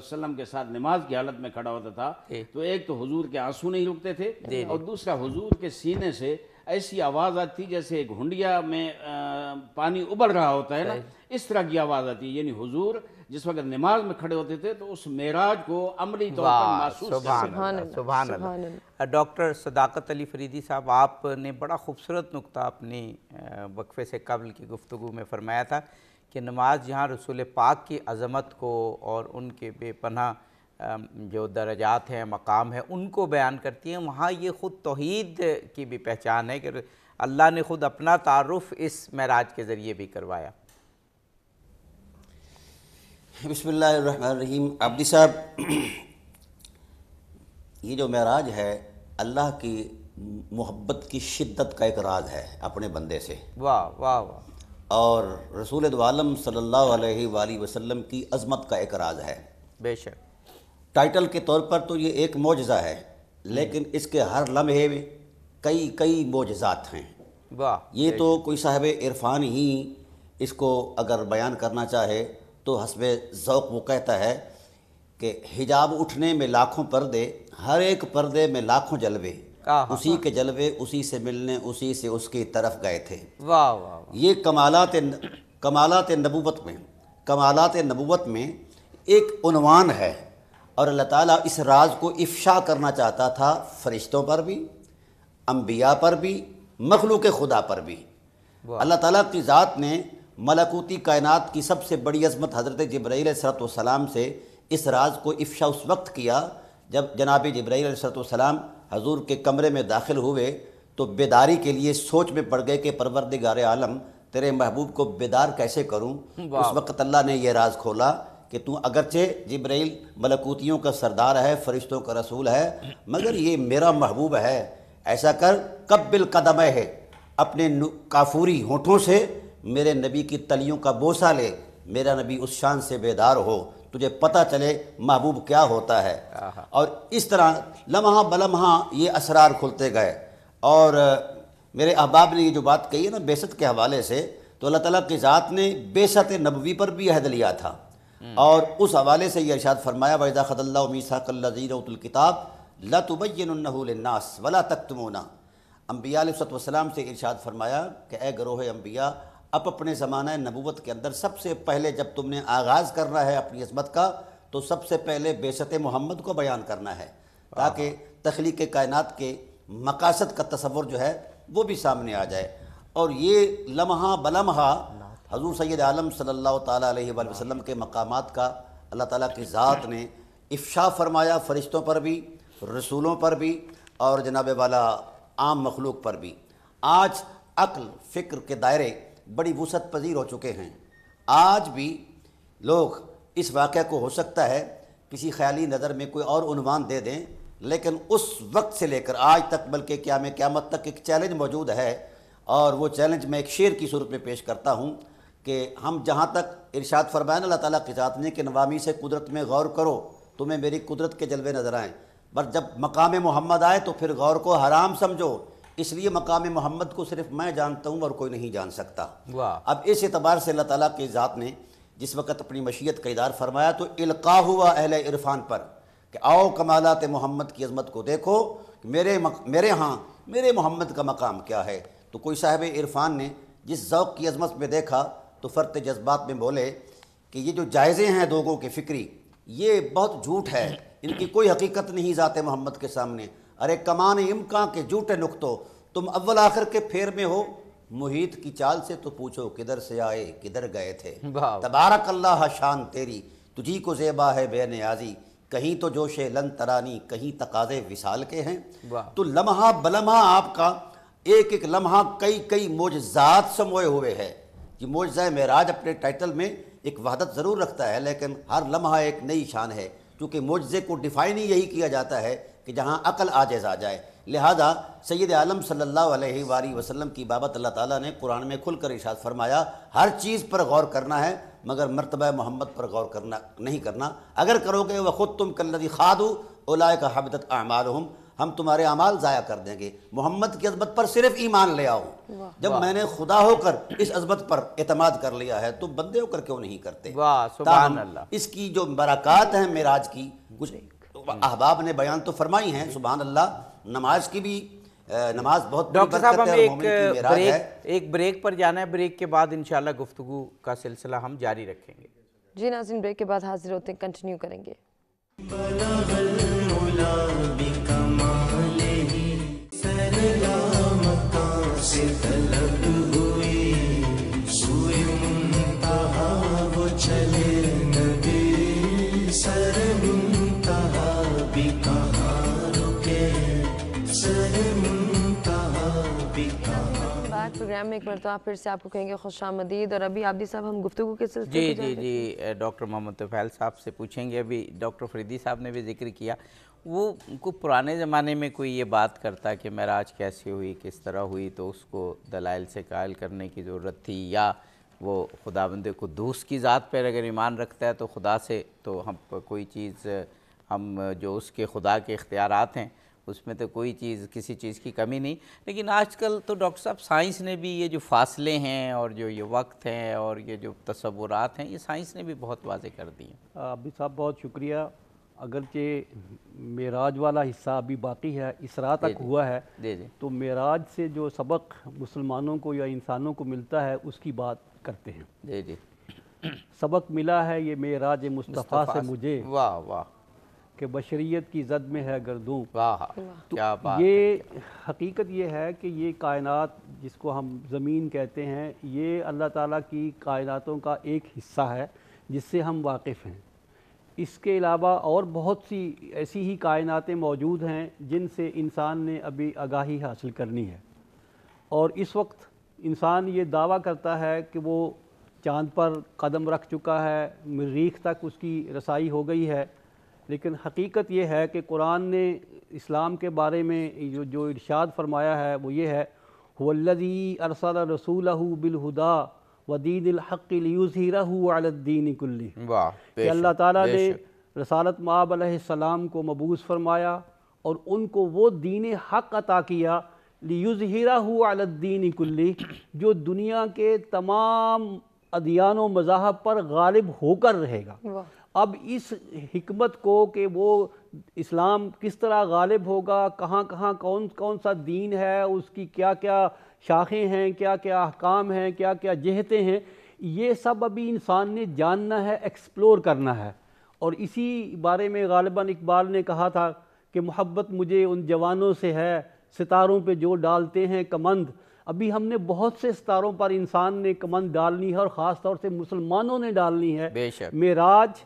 सलम के साथ नमाज की हालत में खड़ा होता था तो एक तो हजूर के आंसू नहीं रुकते थे और दूसरा हजूर के सीने से ऐसी आवाज़ आती जैसे एक हुंडिया में आ, पानी उबल रहा होता है ना इस तरह की आवाज़ आती है यानी हुजूर जिस वक्त नमाज में खड़े होते थे तो उस मेराज को अमली तौर पर महसूस डॉक्टर सदाकत अली फरीदी साहब आपने बड़ा खूबसूरत नुकता अपनी वक्फे से कबल की गुफ्तु में फरमाया था कि नमाज यहाँ रसूल पाक की अज़मत को और उनके बेपना जो दर्जात हैं मकाम है उनको बयान करती हैं वहाँ ये ख़ुद तोहद की भी पहचान है कि अल्लाह ने ख़ुद अपना तारफ़ इस महराज के ज़रिए भी करवाया बसमीम अब्दी साहब ये जो महराज है अल्लाह की मोहब्बत की शिद्दत का एक राज है अपने बंदे से वाह वाह वाह और रसूल आलम सल्ला अलैहि की अज़मत का एकराज है बेश टाइटल के तौर पर तो ये एक मोजा है लेकिन इसके हर लम्हे में कई कई मोजात हैं वाह ये तो कोई साहब इरफान ही इसको अगर बयान करना चाहे तो हसब ओक वो कहता है कि हिजाब उठने में लाखों पर्दे हर एक पर्दे में लाखों जलवे उसी हाँ। के जलवे उसी से मिलने उसी से उसकी तरफ गए थे वाह वाह ये कमालत कमालत नबूवत में कमालत नबूवत में एक उनवान है और अल्लाह ताला इस राज को इफ्शा करना चाहता था फरिश्तों पर भी अम्बिया पर भी मखलूक खुदा पर भी अल्लाह ताला की ज़ात ने मलाकूती कायनात की सबसे बड़ी अजमत हज़रत जब्राईल सलाम से इस राज को इफ्शा उस वक्त किया जब जनाब जब्राईल सलाम हजूर के कमरे में दाखिल हुए तो बेदारी के लिए सोच में पड़ गए कि परवरदिगार आलम तेरे महबूब को बेदार कैसे करूँ उस वक्त अल्लाह ने यह राज खोला कि तू अगरचे जब्राइल मलकूतियों का सरदार है फरिश्तों का रसूल है मगर ये मेरा महबूब है ऐसा कर कब बिल कदम है अपने काफूरी होठों से मेरे नबी की तलियों का बोसा ले मेरा नबी उस शान से बेदार हो तुझे पता चले महबूब क्या होता है और इस तरह लम्हा बलम्हा ये असरार खुलते गए और मेरे अहबाब ने ये जो बात कही है ना बेसत के हवाले से तो अल्लाह ताला की ज़ात ने बेसत नबवी पर भी अहद लिया था हम्म। और उस हवाले से यह इरशाद फरमाया वैदा खदल्लामीसाकल्लाजीरतुल्किताब लतुबैननास वला तख्तमोना अम्बिया सतम से इरशाद फरमाया कि ए गरोह अम्बिया अब अपने ज़माना नबूत के अंदर सबसे पहले जब तुमने आगाज़ करना है अपनी अजमत का तो सबसे पहले बेसत मोहम्मद को बयान करना है ताकि हाँ। तख्लीक कायनत के मकासद का तस्वर जो है वो भी सामने आ जाए और ये लम्हा बलम्हा हजूर सैद आलम सल्ला वसम के मकाम का अल्लाह ताली की ज़ात ने इफ्शा फरमाया फरिश्तों पर भी रसूलों पर भी और जनाब वाला आम मखलूक पर भी आज अक्ल फ़िक्र के दायरे बड़ी वसत पजीर हो चुके हैं आज भी लोग इस वाक़े को हो सकता है किसी ख्याली नज़र में कोई और उनवान दे दें लेकिन उस वक्त से लेकर आज तक बल्कि क्या में क्यामत तक एक चैलेंज मौजूद है और वो चैलेंज मैं एक शेर की सूरत में पेश करता हूँ कि हम जहाँ तक इरशाद फरमाया अल्लाह ताली के जातने के नवामी से कुदरत में गौर करो तुम्हें मेरी कुदरत के जलवे नज़र आएँ पर जब मकाम मोहम्मद आए तो फिर गौर को हराम समझो इसलिए मकाम मोहम्मद को सिर्फ मैं जानता हूँ और कोई नहीं जान सकता अब इस एतबार से अल्लाह ताली की ज़ात ने जिस वक्त अपनी मशीयत का इदार फरमाया तो इल्का हुआ अहल इरफान पर कि आओ कमालत मोहम्मद की अजमत को देखो मेरे मक, मेरे यहाँ मेरे मोहम्मद का मकाम क्या है तो कोई साहब इरफान ने जिस ओक़ की अजमत में देखा तो फ़र्त जज्बात में बोले कि ये जो जायज़े हैं लोगों के फ़िक्री ये बहुत झूठ है इनकी कोई हकीकत नहीं ज़ात मोहम्मद के सामने अरे कमान इमका के झूठे नुकतो तुम अव्वल आखिर के फेर में हो मुहित की चाल से तो पूछो किधर से आए किधर गए थे तबारक अल्लाह शान तेरी तुझी को जेबा है न्याजी कहीं तो जोश लन तरानी कहीं तकाजे विशाल के हैं तो लम्हा बलम्हा आपका एक एक लम्हा कई कई मोजात समोए हुए है कि मोजा महराज अपने टाइटल में एक वहादत ज़रूर रखता है लेकिन हर लम्हा एक नई शान है क्योंकि मोजे को डिफाइन ही यही किया जाता है कि जहाँ अकल आजेज आ जाए लिहाजा सैद आलम सल्ला वसलम की बाबत अल्लाह ताली ने कुरान में खुल कर इशाद फरमाया हर चीज़ पर गौर करना है मगर मरतब मोहम्मद पर गौर करना नहीं करना अगर करोगे वह ख़ुद तुम कल्लदी खादू ओलाय का हबदत अमाल हम तुम्हारे अमाल ज़ाया कर देंगे मोहम्मद की अजमत पर सिर्फ ईमान ले आओ जब मैंने खुदा होकर इस अजमत पर अतमाद कर लिया है तो बंदे होकर क्यों नहीं करते इसकी जो बरक़ात है मेराज की कुछ हम्म। अहबाब ने बयान तो फरमाई हैं सुबह अल्लाह नमाज की भी नमाज बहुत डॉक्टर साहब हम एक ब्रेक एक ब्रेक पर जाना है ब्रेक के बाद इनशाला गुफ्तु का सिलसिला हम जारी रखेंगे जी नाजिन ब्रेक के बाद हाजिर होते हैं कंटिन्यू करेंगे प्रोग्राम में एक तो आप फिर से आपको कहेंगे खुश आमदीद और अभी आबदी साहब हम गुफ्तु के सिलसिले जी जी जी डॉक्टर मोहम्मद तफैल साहब से पूछेंगे अभी डॉक्टर फरीदी साहब ने भी जिक्र किया वो को पुराने ज़माने में कोई ये बात करता कि महराज कैसे हुई किस तरह हुई तो उसको दलाइल से कायल करने की ज़रूरत थी या वो खुदा बंदे को दोस्त की ज़ात पर अगर ईमान रखता है तो खुदा से तो हम कोई चीज़ हम जो उसके खुदा के इख्तियार हैं उसमें तो कोई चीज़ किसी चीज़ की कमी नहीं लेकिन आजकल तो डॉक्टर साहब साइंस ने भी ये जो फासले हैं और जो ये वक्त हैं और ये जो तस्वुरात हैं ये साइंस ने भी बहुत वाजे कर दिए अभी साहब बहुत शुक्रिया अगरचे मेराज वाला हिस्सा अभी बाकी है इसरा तक हुआ है दे दे। तो मेराज से जो सबक मुसलमानों को या इंसानों को मिलता है उसकी बात करते हैं जी जी सबक मिला है ये मेराज मुस्तफ़ा से मुझे वाह वाह कि बशरीत की जद में है गर्दू दूँ तो क्या बात ये हकीकत ये है कि ये कायनात जिसको हम ज़मीन कहते हैं ये अल्लाह ताला की कायनातों का एक हिस्सा है जिससे हम वाकिफ़ हैं इसके अलावा और बहुत सी ऐसी ही कायनातें मौजूद हैं जिनसे इंसान ने अभी आगाही हासिल करनी है और इस वक्त इंसान ये दावा करता है कि वो चांद पर कदम रख चुका है मरीख तक उसकी रसाई हो गई है लेकिन हकीकत यह है कि कुरान ने इस्लाम के बारे में जो जो इर्शाद फरमाया है वो ये है अरसा रसूल बिलहुदा व हक़ीन कुल्ली कि अल्लाह ताला ने रसालत माब सलाम को मबूस फरमाया और उनको वो दीन हक़ अता किया लियुज़रा कुल्ली जो दुनिया के तमाम अदियान व मज़ाहब पर गालिब होकर रहेगा अब इस हमत को कि वो इस्लाम किस तरह गालिब होगा कहाँ कहाँ कौन कौन सा दीन है उसकी क्या क्या शाखें हैं क्या क्या अहकाम हैं क्या क्या जहतें हैं ये सब अभी इंसान ने जानना है एक्सप्लोर करना है और इसी बारे में गालिबा इकबाल ने कहा था कि मोहब्बत मुझे उन जवानों से है सितारों पे जो डालते हैं कमंद अभी हमने बहुत से सितारों पर इंसान ने कमंद डालनी है और ख़ास तौर से मुसलमानों ने डालनी है मेराज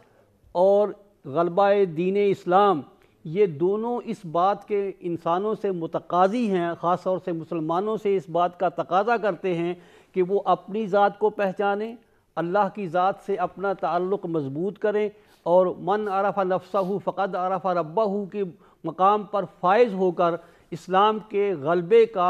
और गलबा दीन इस्लाम ये दोनों इस बात के इंसानों से मतकाज़ी हैं ख़ास तौर से मुसलमानों से इस बात का तकाजा करते हैं कि वो अपनी ज़ात को पहचानें अल्लाह की ज़ात से अपना ताल्लुक़ मजबूत करें और मन आरफ़ा हूँ फ़कद आरफ़ा रब्बा के मकाम पर फायज़ होकर इस्लाम के गलबे का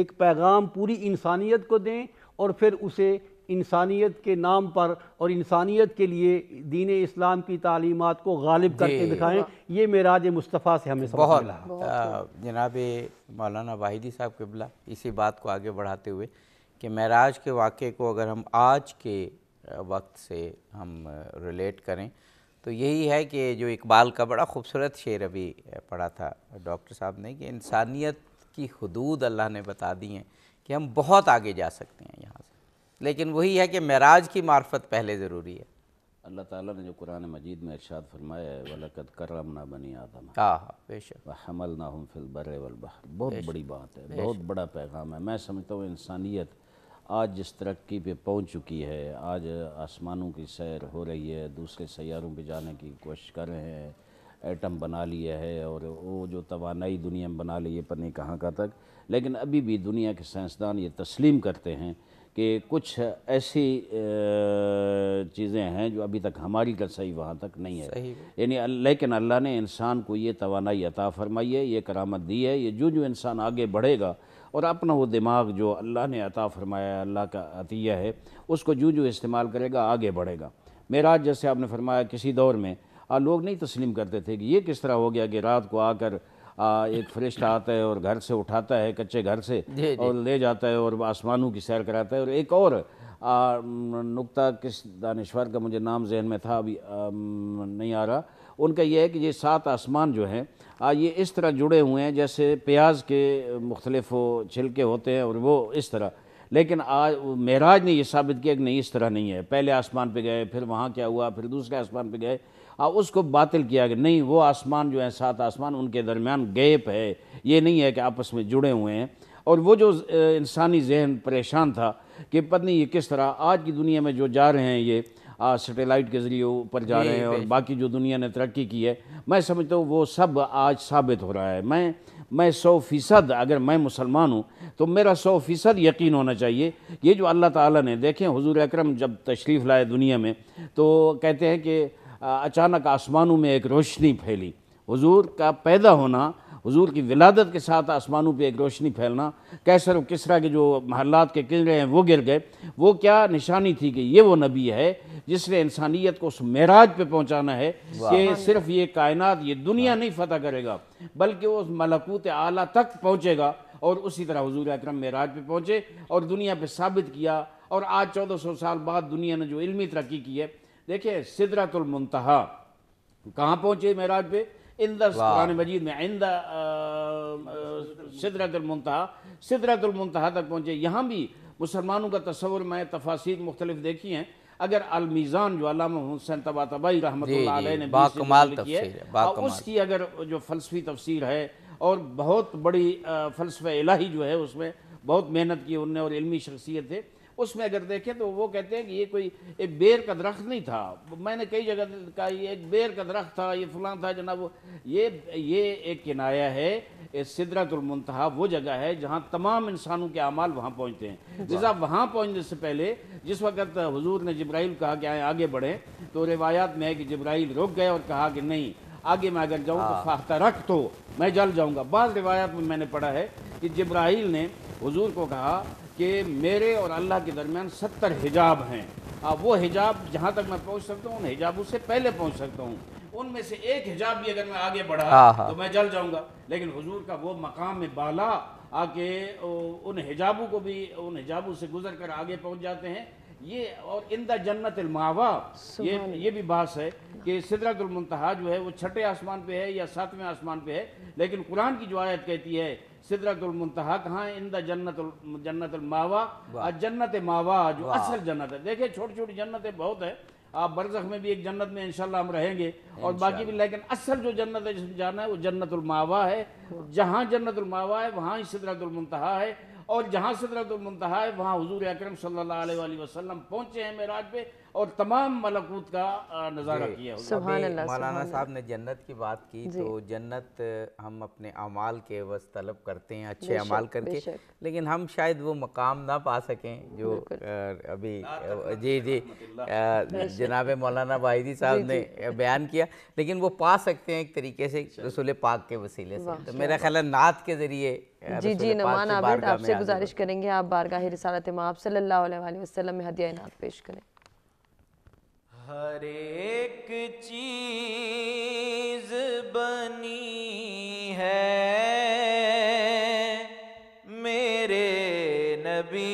एक पैगाम पूरी इंसानियत को दें और फिर उसे इंसानियत के नाम पर और इंसानियत के लिए दीन इस्लाम की तालीमत को गालिब करके दिखाएं ये मेराज मुस्तफ़ा से हमें बहुत मिला जनाब मौलाना वाहिदी साहब किबला इसी बात को आगे बढ़ाते हुए कि महराज के वाक़े को अगर हम आज के वक्त से हम रिलेट करें तो यही है कि जो इकबाल का बड़ा खूबसूरत शेर अभी पढ़ा था डॉक्टर साहब ने कि इंसानियत की हदूद अल्लाह ने बता दी हैं कि हम बहुत आगे जा सकते हैं यहाँ से लेकिन वही है कि मराज की मार्फत पहले ज़रूरी है अल्लाह ताला ने जो कुरान मजीद में इरशाद फरमाया है वलकत करम ना बनी आदम हाँ, हाँ बेशक हमल ना हम फिल बर वलबहर बहुत बड़ी बात है बहुत बड़ा पैगाम है मैं समझता हूँ इंसानियत आज जिस तरक्की पे पहुँच चुकी है आज आसमानों की सैर हो रही है दूसरे सैारों पर जाने की कोशिश कर रहे हैं एटम बना लिया है और वो जो तोानाई दुनिया में बना ली है पर नहीं कहाँ तक लेकिन अभी भी दुनिया के साइंसदान ये तस्लीम करते हैं कि कुछ ऐसी चीज़ें हैं जो अभी तक हमारी सही वहाँ तक नहीं है यानी लेकिन अल्लाह ने इंसान को ये तोानाई अता फरमाई है ये करामत दी है ये जो जो इंसान आगे बढ़ेगा और अपना वो दिमाग जो अल्लाह ने अता फरमाया अल्लाह का अतिया है उसको जो जो इस्तेमाल करेगा आगे बढ़ेगा मेरा जैसे आपने फरमाया किसी दौर में आ लोग नहीं तस्लीम करते थे कि ये किस तरह हो गया कि रात को आकर आ, एक फरिश्ता आता है और घर से उठाता है कच्चे घर से दे, दे। और ले जाता है और आसमानों की सैर कराता है और एक और नुकता नुक्ता किस दानश्वर का मुझे नाम जहन में था अभी आ, नहीं आ रहा उनका यह है कि ये सात आसमान जो हैं ये इस तरह जुड़े हुए हैं जैसे प्याज के मुख्तलिफ छिलके होते हैं और वो इस तरह लेकिन आज महराज ने यह साबित किया कि नहीं इस तरह नहीं है पहले आसमान पे गए फिर वहाँ क्या हुआ फिर दूसरे आसमान पे गए और उसको बातिल किया गया नहीं वो आसमान जो है सात आसमान उनके दरमियान गैप है ये नहीं है कि आपस में जुड़े हुए हैं और वो जो इंसानी जहन परेशान था कि पत्नी ये किस तरह आज की दुनिया में जो जा रहे हैं ये सेटेलाइट के ज़रिए ऊपर जा रहे हैं और बाकी जो दुनिया ने तरक्की की है मैं समझता हूँ वो सब आज साबित हो रहा है मैं मैं सौ फ़ीसद अगर मैं मुसलमान हूँ तो मेरा सौ फ़ीसद यकीन होना चाहिए ये जो अल्लाह ताला ने देखें हुजूर अकरम जब तशरीफ़ लाए दुनिया में तो कहते हैं कि अचानक आसमानों में एक रोशनी फैली हुजूर का पैदा होना हुजूर की विलादत के साथ आसमानों पे एक रोशनी फैलना कैसर और किसरा के जो महल्लात के किनरे हैं वो गिर गए वो क्या निशानी थी कि ये वो नबी है जिसने इंसानियत को उस मेराज पे पहुंचाना है कि सिर्फ ये कायनात ये दुनिया नहीं फतह करेगा बल्कि वो उस मलकूत आला तक पहुँचेगा और उसी तरह हजूर अक्रम मराज पे पहुँचे और दुनिया पर साबित किया और आज चौदह सौ साल बाद दुनिया ने जो इलमी तरक्की की है देखिए सिदरतुल मुंतहा कहाँ पहुँचे महराज पे इंदा मजीद में इंद सिदरतुल मुंतहा सिदरतुल मुंतहा तक पहुँचे यहाँ भी मुसलमानों का तस्वर मैं तफासिर मुख्तलिफ देखी हैं अगर अलमीज़ान जो अलाम हुसैन तबा तबाई रहमत ने बाकमाल है उसकी अगर जो फलसफी तफसीर है और बहुत बड़ी फ़लसफ़ इलाही जो है उसमें बहुत मेहनत की उनने और इलमी शख्सियत थे उसमें अगर देखें तो वो कहते हैं कि ये कोई एक बेर का दरख्त नहीं था मैंने कई जगह कहा ये एक बेर का दरख्त था ये फलां था जनाब ये ये एक किनाया है सिदरतुलमतहा वो जगह है जहाँ तमाम इंसानों के अमाल वहाँ पहुँचते हैं जैसा वहाँ पहुँचने से पहले जिस वक्त हजूर ने जब्राहल कहा कि आए आगे बढ़ें तो रिवायात में है कि जब्राहल रुक गए और कहा कि नहीं आगे मैं अगर जाऊँ तो हाँ। फाख्ता रख तो मैं जल जाऊँगा बाद रिवायात में मैंने पढ़ा है कि जब्राहल ने हजूर को कहा कि मेरे और अल्लाह के दरमियान सत्तर हिजाब हैं अब वो हिजाब जहाँ तक मैं पहुँच सकता हूँ उन हिजाबों से पहले पहुँच सकता हूँ उनमें से एक हिजाब भी अगर मैं आगे बढ़ा तो मैं जल जाऊँगा लेकिन हजूर का वो मकाम बाला आके उन हिजाबों को भी उन हिजाबों से गुजर कर आगे पहुँच जाते हैं ये और इन द जन्नत मावा ये ये भी बात है कि सिदरतुलमतहा जो है वो छठे आसमान पे है या सातवें आसमान पे है लेकिन कुरान की जो आयत कहती है सिदरतुल मुंतहा कहा इन द जन्नत जन्नत मावा और जन्नत मावा जो असल जन्नत है देखिये छोटी छोटी जन्नतें बहुत है आप बरसख में भी एक जन्नत में इंशाल्लाह हम रहेंगे और बाकी भी लेकिन असल जो जन्नत है जिसमें जाना है वो जन्नतुल मावा है जहाँ जन्नतुल मावा है वहाँ ही सिदरतुल मुंतहा है और जहाँ सिदरतुल मुंतहा है वहाँ हजूर अक्रम सल्ला वसलम पहुंचे हैं मेराज पे और तमाम मलकूत का नज़ारा किया मौलाना साहब ने जन्नत की बात की तो जन्नत हम अपने अमाल के बस तलब करते हैं अच्छे अमाल करके लेकिन हम शायद वो मकाम ना पा सकें जो अभी जी जी जनाब मौलाना वाहिदी साहब ने बयान किया लेकिन वो पा सकते हैं एक तरीके से रसूल पाक के वसीले से तो मेरा ख्याल नात के ज़रिए जी जी नमान आबिद आपसे गुजारिश करेंगे आप बारगाह रिसालत माब सल्लल्लाहु अलैहि वसल्लम में हदिया नात पेश करें हर एक चीज बनी है मेरे नबी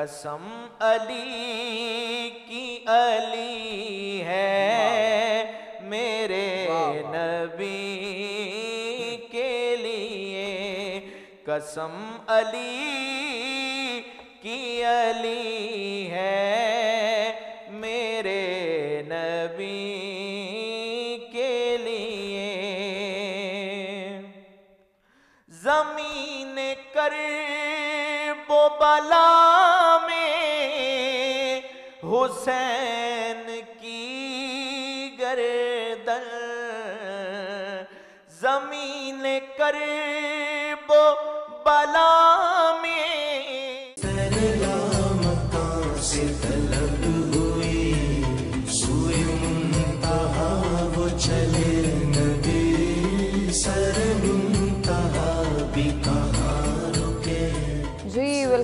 कसम अली की अली है मेरे नबी के लिए कसम अली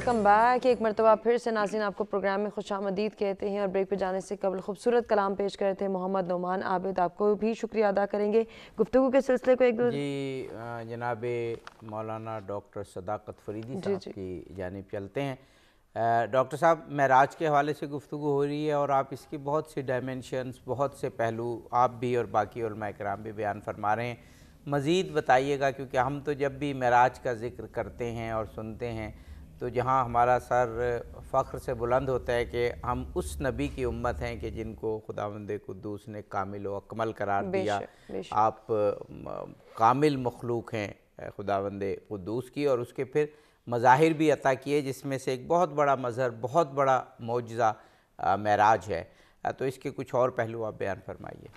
वेलकम बैक एक मरतबा फिर से नाजिन आपको प्रोग्राम में खुश आमदीद कहते हैं और ब्रेक पे जाने से कबल खूबसूरत कलाम पेश करे थे मोहम्मद नुमान आबिद आपको भी शुक्रिया अदा करेंगे गुफ्तु के सिलसिले को एक जी जनाब मौलाना डॉक्टर सदाकत फरीदी जी की जानब चलते हैं डॉक्टर साहब महराज के हवाले से गुफ्तु हो रही है और आप इसकी बहुत सी डायमेंशनस बहुत से पहलू आप भी और बाकी कराम भी बयान फरमा रहे हैं मज़ीद बताइएगा क्योंकि हम तो जब भी महराज का जिक्र करते हैं और सुनते हैं तो जहाँ हमारा सर फ़ख्र से बुलंद होता है कि हम उस नबी की उम्मत हैं कि जिनको खुदा कुदूस ने कामिल व अकमल करार दिया बेशक, आप कामिल मखलूक हैं खुदा कुदूस की और उसके फिर मज़ाहिर भी अता किए जिसमें से एक बहुत बड़ा मज़हर बहुत बड़ा मुआजा महराज है तो इसके कुछ और पहलू आप बयान फरमाइए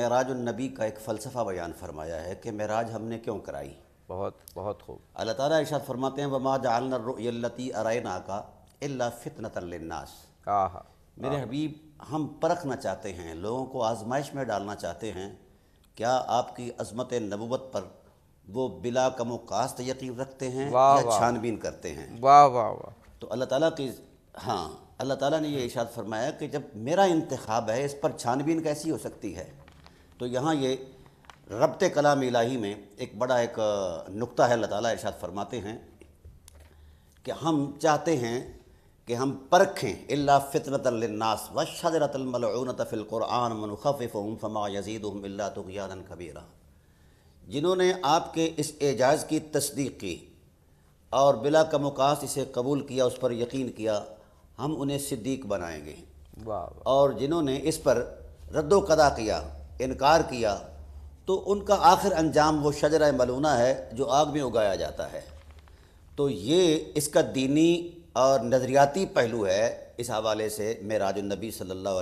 महराज नबी का एक फ़लसफ़ा बयान फरमाया है कि महराज हमने क्यों कराई बहुत बहुत खूब अल्लाह ताला इरशाद फरमाते हैं वमा जालती अरना का अल्ला फितनतलनास मेरे हबीब हम परखना चाहते हैं लोगों को आजमाइश में डालना चाहते हैं क्या आपकी अजमत नबूत पर वो बिला कम कास्त यकीन रखते हैं छानबीन करते हैं वाह वाह वाह तो अल्लाह ताला की हाँ अल्लाह ताला ने ये इशाद फरमाया कि जब मेरा इंतखब है इस पर छानबीन कैसी हो सकती है तो यहाँ ये रबत कलाम इलाही में एक बड़ा एक नुक्ता है अल्लाह ताला इरशाद फरमाते हैं कि हम चाहते हैं कि हम परखें अल्ला फ़ितरतनास व शजरतमलतफ़िलक़ुरान मनखफ़म फ़मा यजीदम कबीरा जिन्होंने आपके इस एजाज़ की तस्दीक की और बिला का मुकास इसे कबूल किया उस पर यकीन किया हम उन्हें सिद्दीक बनाएंगे और जिन्होंने इस पर रद्द कदा किया इनकार किया तो उनका आखिर अंजाम वो शजर मलूना है जो आग में उगाया जाता है तो ये इसका दीनी और नज़रियाती पहलू है इस हवाले से मेराजनबी सल्ला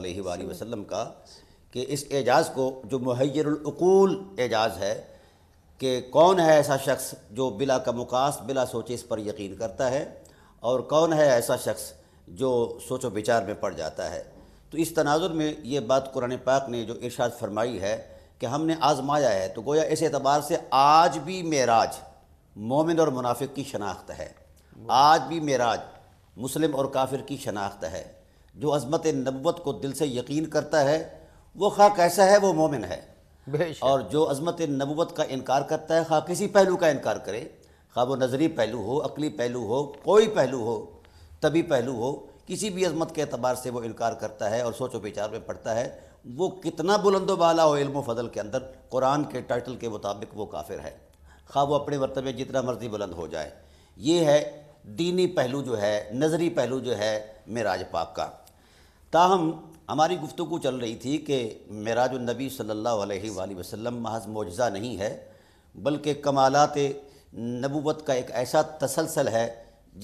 वसम का कि इस एजाज़ को जो महैरकूल एजाज़ है कि कौन है ऐसा शख्स जो बिला का मुकास बिला सोचे इस पर यकीन करता है और कौन है ऐसा शख्स जो सोचो विचार में पड़ जाता है तो इस तनाजुर में ये बात कुरान पाक ने जो इर्शाद फरमाई है कि हमने आजमाया है तो गोया इस एतबार से आज भी मेराज मोमिन और मुनाफिक की शनाख्त है आज भी मेराज मुस्लिम और काफिर की शनाख्त है जो अजमत नबवत को दिल से यकीन करता है वो खा कैसा है वो मोमिन है और जो अजमत नबवत का इनकार करता है खा किसी पहलू का इनकार करे खा वो नज़री पहलू हो अकली पहलू हो कोई पहलू हो तभी पहलू हो किसी भी अजमत के अतबार से वो इनकार करता है और सोचो विचार में पड़ता है वो कितना बुलंदो बाला हो इल्म फजल के अंदर कुरान के टाइटल के मुताबिक वो काफिर है खा वो अपने मरतबे जितना मर्जी बुलंद हो जाए ये है दीनी पहलू जो है नज़री पहलू जो है मराज पाक का ताहम हमारी गुफ्तु चल रही थी कि मराज नबी सल्ला वसम महज मुजज़ा नहीं है बल्कि कमालत नबूत का एक ऐसा तसलसल है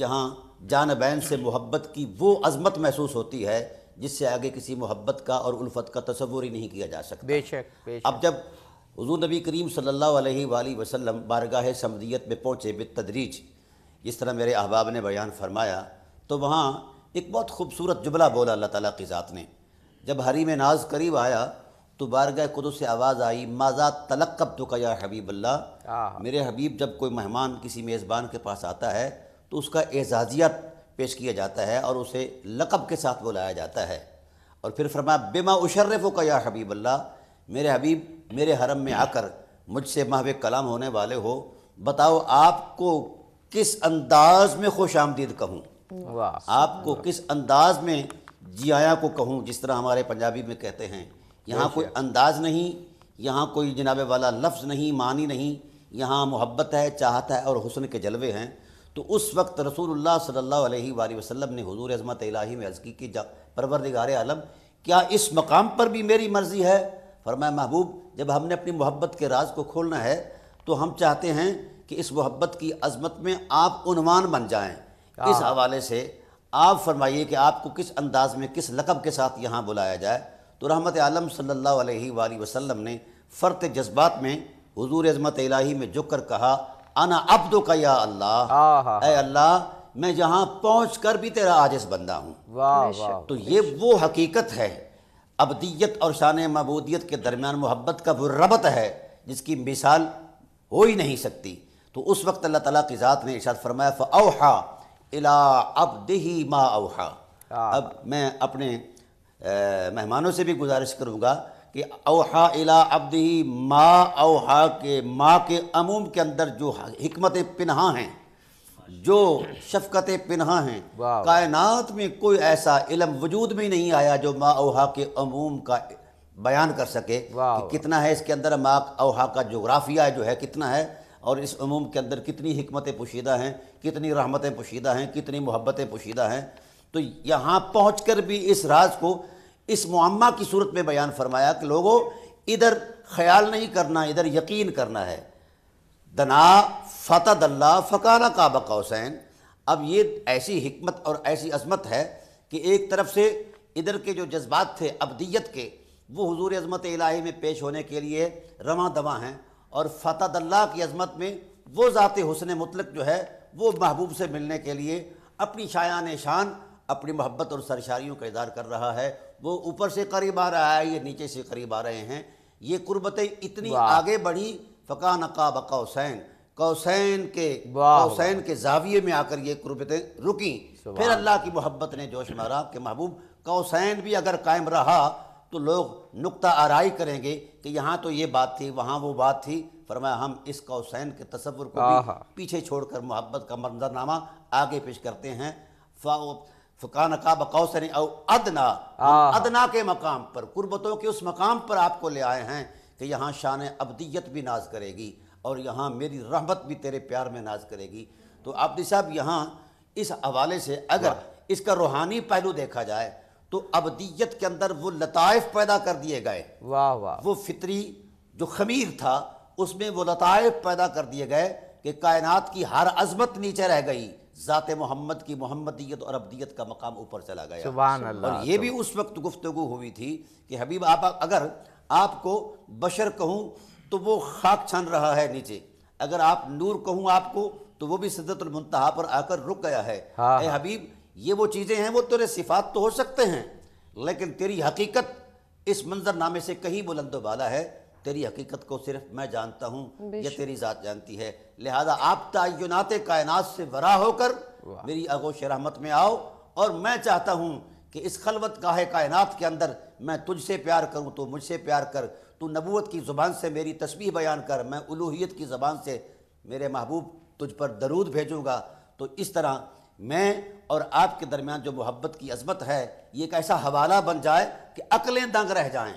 जहाँ जानबैन से मोहब्बत की वो अज़मत महसूस होती है जिससे आगे किसी मोहब्बत का और उल्फत का तस्वुर ही नहीं किया जा सकता बेशक, अब जब हजू नबी करीम सल्ला वसलम बारगाह समदियत में पहुँचे बे तदरीज जिस तरह मेरे अहबाब ने बयान फरमाया तो वहाँ एक बहुत खूबसूरत जुबला बोला अल्लाह ताली की ज़ात ने जब हरी में नाज करीब आया तो बारगाह कुदस से आवाज़ आई माजा तलक कब तो का या हबीब अल्लाह मेरे हबीब जब कोई मेहमान किसी मेज़बान के पास आता है तो उसका एजाजियत पेश किया जाता है और उसे लकब के साथ बुलाया जाता है और फिर फरमा बेमा उशर्रफ़ो का या हबीब अल्लाह मेरे हबीब मेरे हरम में आकर मुझसे महव कलाम होने वाले हो बताओ आपको किस अंदाज में खुश आमदीद कहूँ आपको किस अंदाज में जियाया को कहूँ जिस तरह हमारे पंजाबी में कहते हैं यहाँ कोई अंदाज नहीं यहाँ कोई जनाब वाला लफ्ज़ नहीं मानी नहीं यहाँ मोहब्बत है चाहत है और हुसन के जलवे हैं तो उस वक्त रसूल सल्ला अलैहि ने हजूर अजमत इलाही में अजगी की परवर परवरदिगार आलम क्या इस मकाम पर भी मेरी मर्ज़ी है फरमाए महबूब जब हमने अपनी मोहब्बत के राज को खोलना है तो हम चाहते हैं कि इस मोहब्बत की अजमत में आप उनवान बन जाएं हाँ। इस हवाले से आप फरमाइए कि आपको किस अंदाज में किस लकब के साथ यहाँ बुलाया जाए तो रहमत आलम सल्ला अलैहि ने फ़र्त जज्बात में हजूर अजमत इलाही में झुक कर कहा आना अब तो कया अल्लाह अल्लाह मैं जहाँ पहुँच कर भी तेरा आजिस बंदा हूँ तो ये वो हकीकत है अबदीत और शान मबूदियत के दरमियान मोहब्बत का वो रबत है जिसकी मिसाल हो ही नहीं सकती तो उस वक्त अल्लाह तला की ज़ात ने इशाद फरमाया फ़ाहा इला अबदही मा अब मैं अपने मेहमानों से भी गुजारिश करूँगा कि अवहा इला अब्दी माँ अवहा के माँ के अमूम के अंदर जो हमत पिनहा हैं जो शफकत पिनहा हैं कायनात में कोई ऐसा इलम वजूद में नहीं आया जो माँ अवहा के अमूम का बयान कर सके कि कितना है इसके अंदर माँ अवहा का जोग्राफिया जो है कितना है और इस अमूम के अंदर कितनी हमत पोशीदा हैं कितनी रहमतें पोशीदा हैं कितनी मोहब्बतें पोशीदा हैं तो यहाँ पहुँच भी इस राज को इस मामा की सूरत में बयान फरमाया कि लोगों इधर ख्याल नहीं करना इधर यकीन करना है दना फ़तदल्ला फ़काना का हुसैन अब ये ऐसी हमत और ऐसी अजमत है कि एक तरफ से इधर के जो जज्बात थे अबदियत के वो हजूर अजमत इलाही में पेश होने के लिए रवा दवा हैं और अल्लाह की अजमत में वो ज़ात हुसन मतलक जो है वो महबूब से मिलने के लिए अपनी शायान शान अपनी मोहब्बत और सरशारियों का इजहार कर रहा है वो ऊपर से करीब आ रहा है ये नीचे से करीब आ रहे हैं ये कुर्बतें इतनी आगे बढ़ी फ़का नका बकौसैन कौसैन के कौसैन के जाविये में आकर ये कुर्बतें रुकी फिर अल्लाह की मोहब्बत ने जोश मारा कि महबूब कौसैन भी अगर कायम रहा तो लोग नुकता आरई करेंगे कि यहाँ तो ये बात थी वहाँ वो बात थी फरमाया हम इस कौसैन के तस्वुर को भी पीछे छोड़कर मोहब्बत का मंजरनामा आगे पेश करते हैं फ़कान का औ अदना अदना के मकाम पर कुर्बतों के उस मकाम पर आपको ले आए हैं कि यहाँ शान अबदियत भी नाज करेगी और यहाँ मेरी रहमत भी तेरे प्यार में नाज करेगी तो आपदी साहब यहाँ इस हवाले से अगर इसका रूहानी पहलू देखा जाए तो अबदियत के अंदर वो लताइफ पैदा कर दिए गए वाह वाह वो फितरी जो खमीर था उसमें वो लताइफ पैदा कर दिए गए कि कायनात की हर अजमत नीचे रह गई ज़ात मोहम्मद की मोहम्मदियत और अबदियत का मकाम ऊपर चला गया और ये भी उस वक्त गुफ्तु हुई थी कि हबीब आप अगर आपको बशर कहूँ तो वो खाक छन रहा है नीचे अगर आप नूर कहूँ आपको तो वो भी सिद्धतुलमतहा पर आकर रुक गया है हाँ। ए हाँ। हबीब ये वो चीज़ें हैं वो तेरे सिफात तो हो सकते हैं लेकिन तेरी हकीकत इस मंजरनामे से कहीं बुलंद वाला है तेरी हकीकत को सिर्फ मैं जानता हूँ यह तेरी ज़ात जानती है लिहाजा आप तयनात कायनात से वरा होकर मेरी आगोश रहमत में आओ और मैं चाहता हूँ कि इस खलवत गाह कायनात के अंदर मैं तुझसे प्यार करूँ तो मुझसे प्यार कर तू नबूत की ज़ुबान से मेरी तस्वीर बयान कर मैं उलूहत की ज़बान से मेरे महबूब तुझ पर दरूद भेजूँगा तो इस तरह मैं और आपके दरमियान जो मोहब्बत की अजमत है ये एक ऐसा हवाला बन जाए कि अकलें दंग रह जाएँ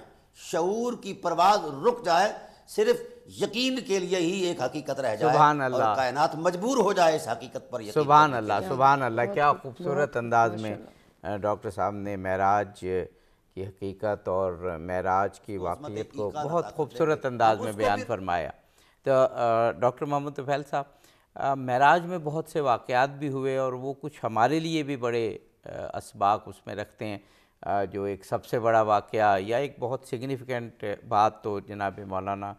शूर की परवाज रुक जाए सिर्फ यकीन के लिए ही एक हकीकत रह जाए सुबहान अल्लाह कायनात मजबूर हो जाए इस हकीकत पर सुबह अल्लाह सुबह अल्लाह क्या खूबसूरत अंदाज में डॉक्टर साहब ने महराज की हकीकत और महराज की वाकफ़ियत को बहुत खूबसूरत अंदाज में बयान फरमाया तो डॉक्टर मोहम्मद तफैल साहब महराज में बहुत से वाक़ात भी हुए और वो कुछ हमारे लिए भी बड़े इसबाक उसमें रखते हैं जो एक सबसे बड़ा वाक़ या एक बहुत सिग्निफिकेंट बात तो जनाब मौलाना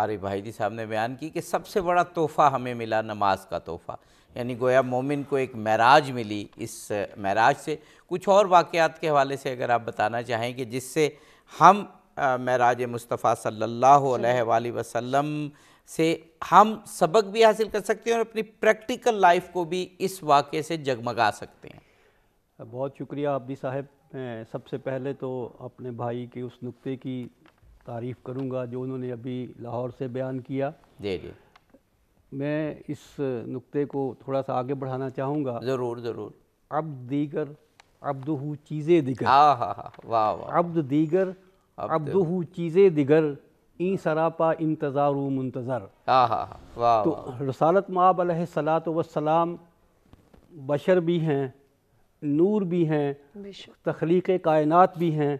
आरिफ जी साहब ने बयान की कि सबसे बड़ा तोहफ़ा हमें मिला नमाज का तोहफ़ा यानी गोया मोमिन को एक महराज मिली इस महराज से कुछ और वाक़ात के हवाले से अगर आप बताना चाहें कि जिससे हम महराज मुस्तफ़ा सल्ला वसम से हम सबक भी हासिल कर सकते हैं और अपनी प्रैक्टिकल लाइफ को भी इस वाक़े से जगमगा सकते हैं बहुत शुक्रिया आपदी साहब मैं सबसे पहले तो अपने भाई के उस नुक्ते की तारीफ़ करूँगा जो उन्होंने अभी लाहौर से बयान किया जी जी मैं इस नुक्ते को थोड़ा सा आगे बढ़ाना चाहूँगा ज़रूर ज़रूर अब दीगर अब्दहू चीज़ें दिगर हाँ, हाँ, हाँ। वाह वाह अब्द दीगर अब्दहू चीज़ें दिगर ई सरापा इंतज़ार मुंतज़र तो रसालत माब सलात वसलाम बशर भी हैं नूर भी हैं तख्लीक कायनात भी हैं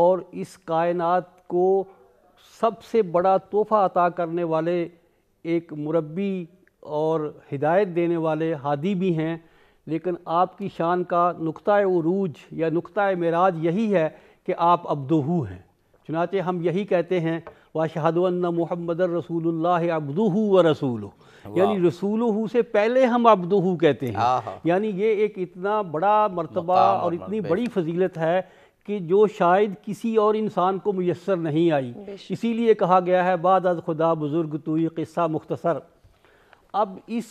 और इस कायनात को सबसे बड़ा तोहफ़ा अता करने वाले एक मुरबी और हिदायत देने वाले हादी भी हैं लेकिन आपकी शान का नुक़ उरूज या नुक़ मराज यही है कि आप अब्दोहू हैं चुनाचे हम यही कहते हैं व मोहम्मद रसूल अब्दू व रसूल यानी रसूल से पहले हम अब्दू कहते हैं यानी ये एक इतना बड़ा मरतबा और इतनी बड़ी फजीलत है कि जो शायद किसी और इंसान को मैसर नहीं आई इसीलिए कहा गया है बाद अज खुदा बुज़ुर्ग तो ये क़स्सा मुख्तसर अब इस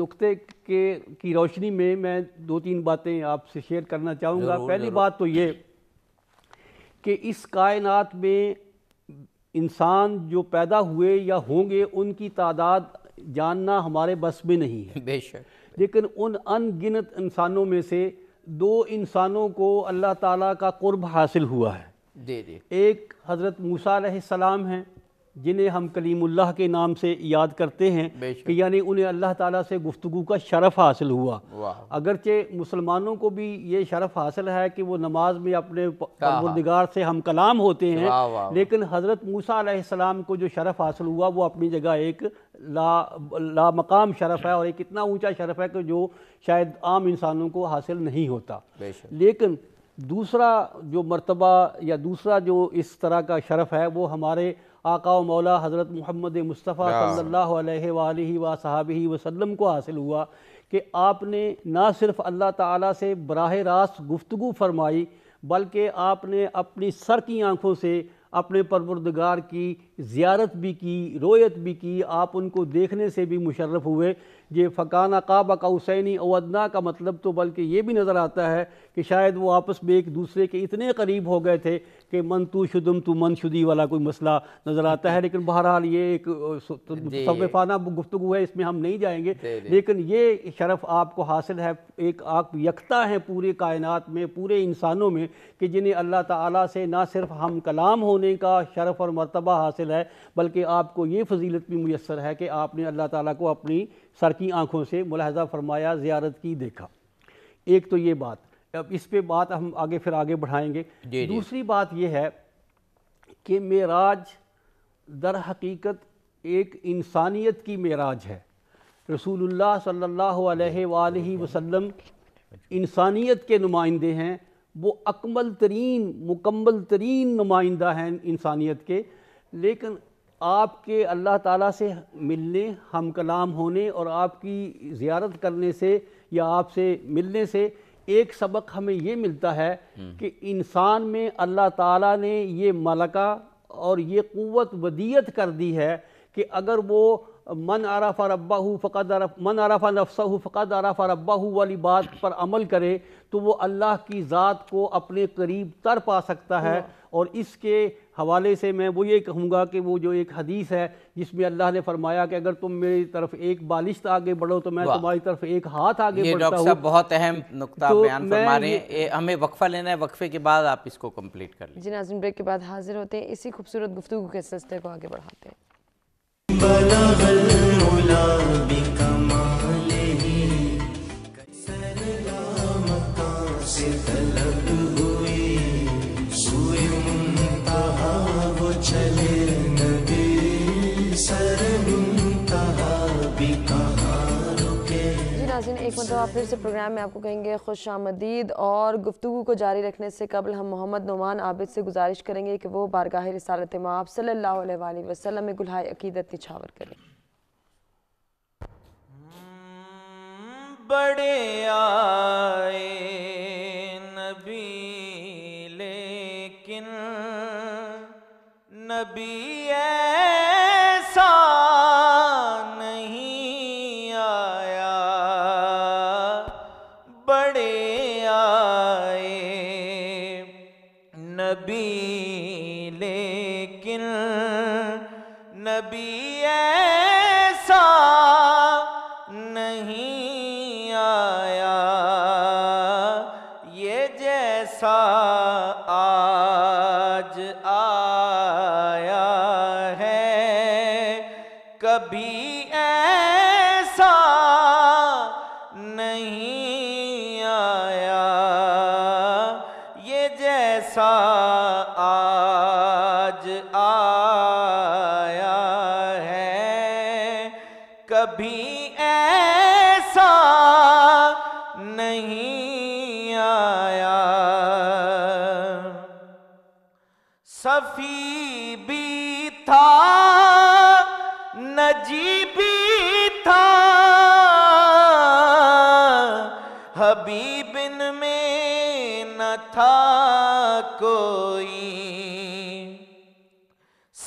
नुक्ते के की रोशनी में मैं दो तीन बातें आपसे शेयर करना चाहूँगा पहली बात तो ये कि इस कायनात में इंसान जो पैदा हुए या होंगे उनकी तादाद जानना हमारे बस में नहीं है बेशक लेकिन उन अनगिनत इंसानों में से दो इंसानों को अल्लाह ताला का कुर्ब हासिल हुआ है दे दे एक हज़रत मूसा सलाम हैं जिन्हें हम कलीमुल्लाह के नाम से याद करते हैं कि यानी उन्हें अल्लाह ताला से गुफ्तु का शरफ़ हासिल हुआ अगरचे मुसलमानों को भी ये शरफ़ हासिल है कि वो नमाज में अपने हाँ, हाँ। परवरदिगार से हम कलाम होते हैं वाँ वाँ। लेकिन हज़रत मूसा सलाम को जो शरफ़ हासिल हुआ वो अपनी जगह एक ला ला मकाम शरफ़ है और एक इतना ऊँचा शरफ़ है कि जो शायद आम इंसानों को हासिल नहीं होता लेकिन दूसरा जो मरतबा या दूसरा जो इस तरह का शरफ़ है वो हमारे आका मौला हज़रत मोहम्मद मुस्तफ़ा सल्लल्लाहु अलैहि वसाबी को हासिल हुआ कि आपने ना सिर्फ अल्लाह ताला से बरह रास्त गुफ्तु फरमाई बल्कि आपने अपनी सर की आँखों से अपने परवरदगार की ज़्यारत भी की रोयत भी की आप उनको देखने से भी मुशर्रफ हुए ये फ़काना काबा का हुसैनी अवदना का मतलब तो बल्कि ये भी नज़र आता है कि शायद वो आपस में एक दूसरे के इतने करीब हो गए थे कि मन तू शुदम तू मन शुदी वाला कोई मसला नज़र आता है लेकिन बहरहाल ये एक तो सबफाना गुफ्तु है इसमें हम नहीं जाएंगे लेकिन ये शरफ़ आपको हासिल है एक आप यकता हैं पूरे कायनात में पूरे इंसानों में कि जिन्हें अल्लाह ताला से ना सिर्फ हम कलाम होने का शरफ़ और मरतबा हासिल है बल्कि आपको ये फजीलत भी मैसर है कि आपने अल्लाह ताला को अपनी सर की आँखों से मुलाहजा फरमाया ज़्यारत की देखा एक तो ये बात अब इस पर बात हम आगे फिर आगे बढ़ाएँगे दूसरी बात यह है कि मेराज दर हकीकत एक इंसानियत की मेराज है रसूलुल्लाह सल्लल्लाहु अलैहि वसल्लम इंसानियत के नुमाइंदे हैं वो अकमल तरीन मुकम्मल तरीन नुमाइंदा हैं इंसानियत के लेकिन आपके अल्लाह ताला से मिलने हम कलाम होने और आपकी ज़ियारत करने से या आपसे मिलने से एक सबक हमें ये मिलता है हम्म। कि इंसान में अल्लाह ताला ने ये मलका और ये क़वत वदीयत कर दी है कि अगर वो मन आराफ़ा रब्बा हो फ़कत अरफ मन आराफ़ा नफ्सा हो फ़कत आराफ़ा रब्बा हो वाली बात पर अमल करे तो वो अल्लाह की ज़ात को अपने करीब तर पा सकता है और इसके हवाले से मैं वो ये कहूँगा कि वो जो एक हदीस है जिसमें अल्लाह ने फरमाया कि अगर तुम मेरी तरफ एक बालिश आगे बढ़ो तो मैं तुम्हारी तरफ एक हाथ आगे बढ़ता हूँ बहुत अहम नुकता तो बयान फरमा रहे हैं हमें वक्फा लेना है वक्फे के बाद आप इसको कंप्लीट कर लें जी नाजिम ब्रेक के बाद हाजिर होते हैं इसी खूबसूरत गुफ्तु के सिलसिले को आगे बढ़ाते हैं بلغ प्रोग्राम में आपको कहेंगे खुश आमदीद और गुफ्तु को जारी रखने से कबल हम मोहम्मद नुमान आबिद से गुजारिश करेंगे कि वो बारगाह रसालत माप सल्ला वसलम गुल्हा अकीदत निछावर करें बड़े आए नबी लेकिन नबी ऐसा नहीं आया नबी लेकिन नबी है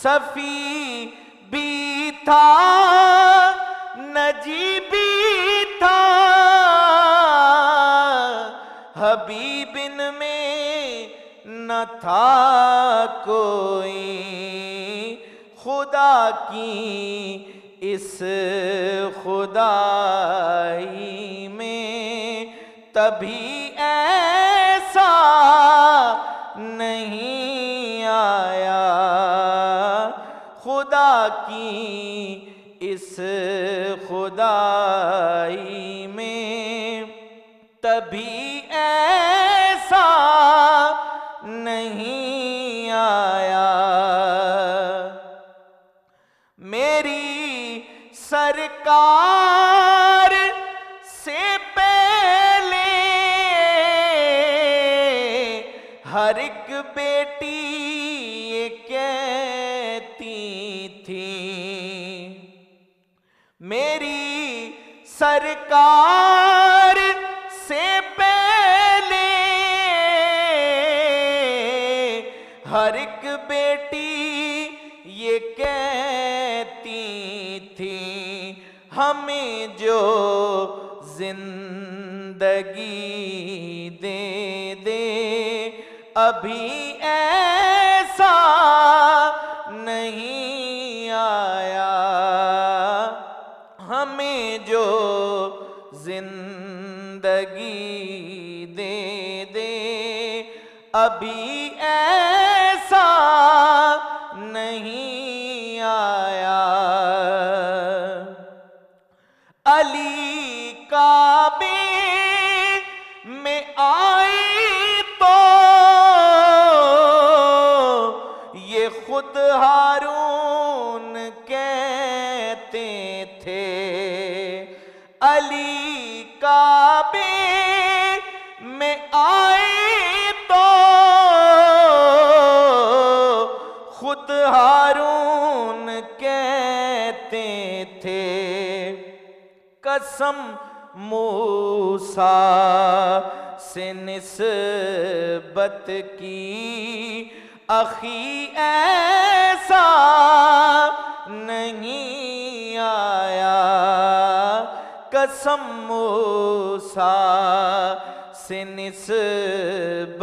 सफी भी था नजीबी था हबीबिन में न था कोई खुदा की इस खुदाई में तभी ऐसा नहीं आया की इस खुदाई में तभी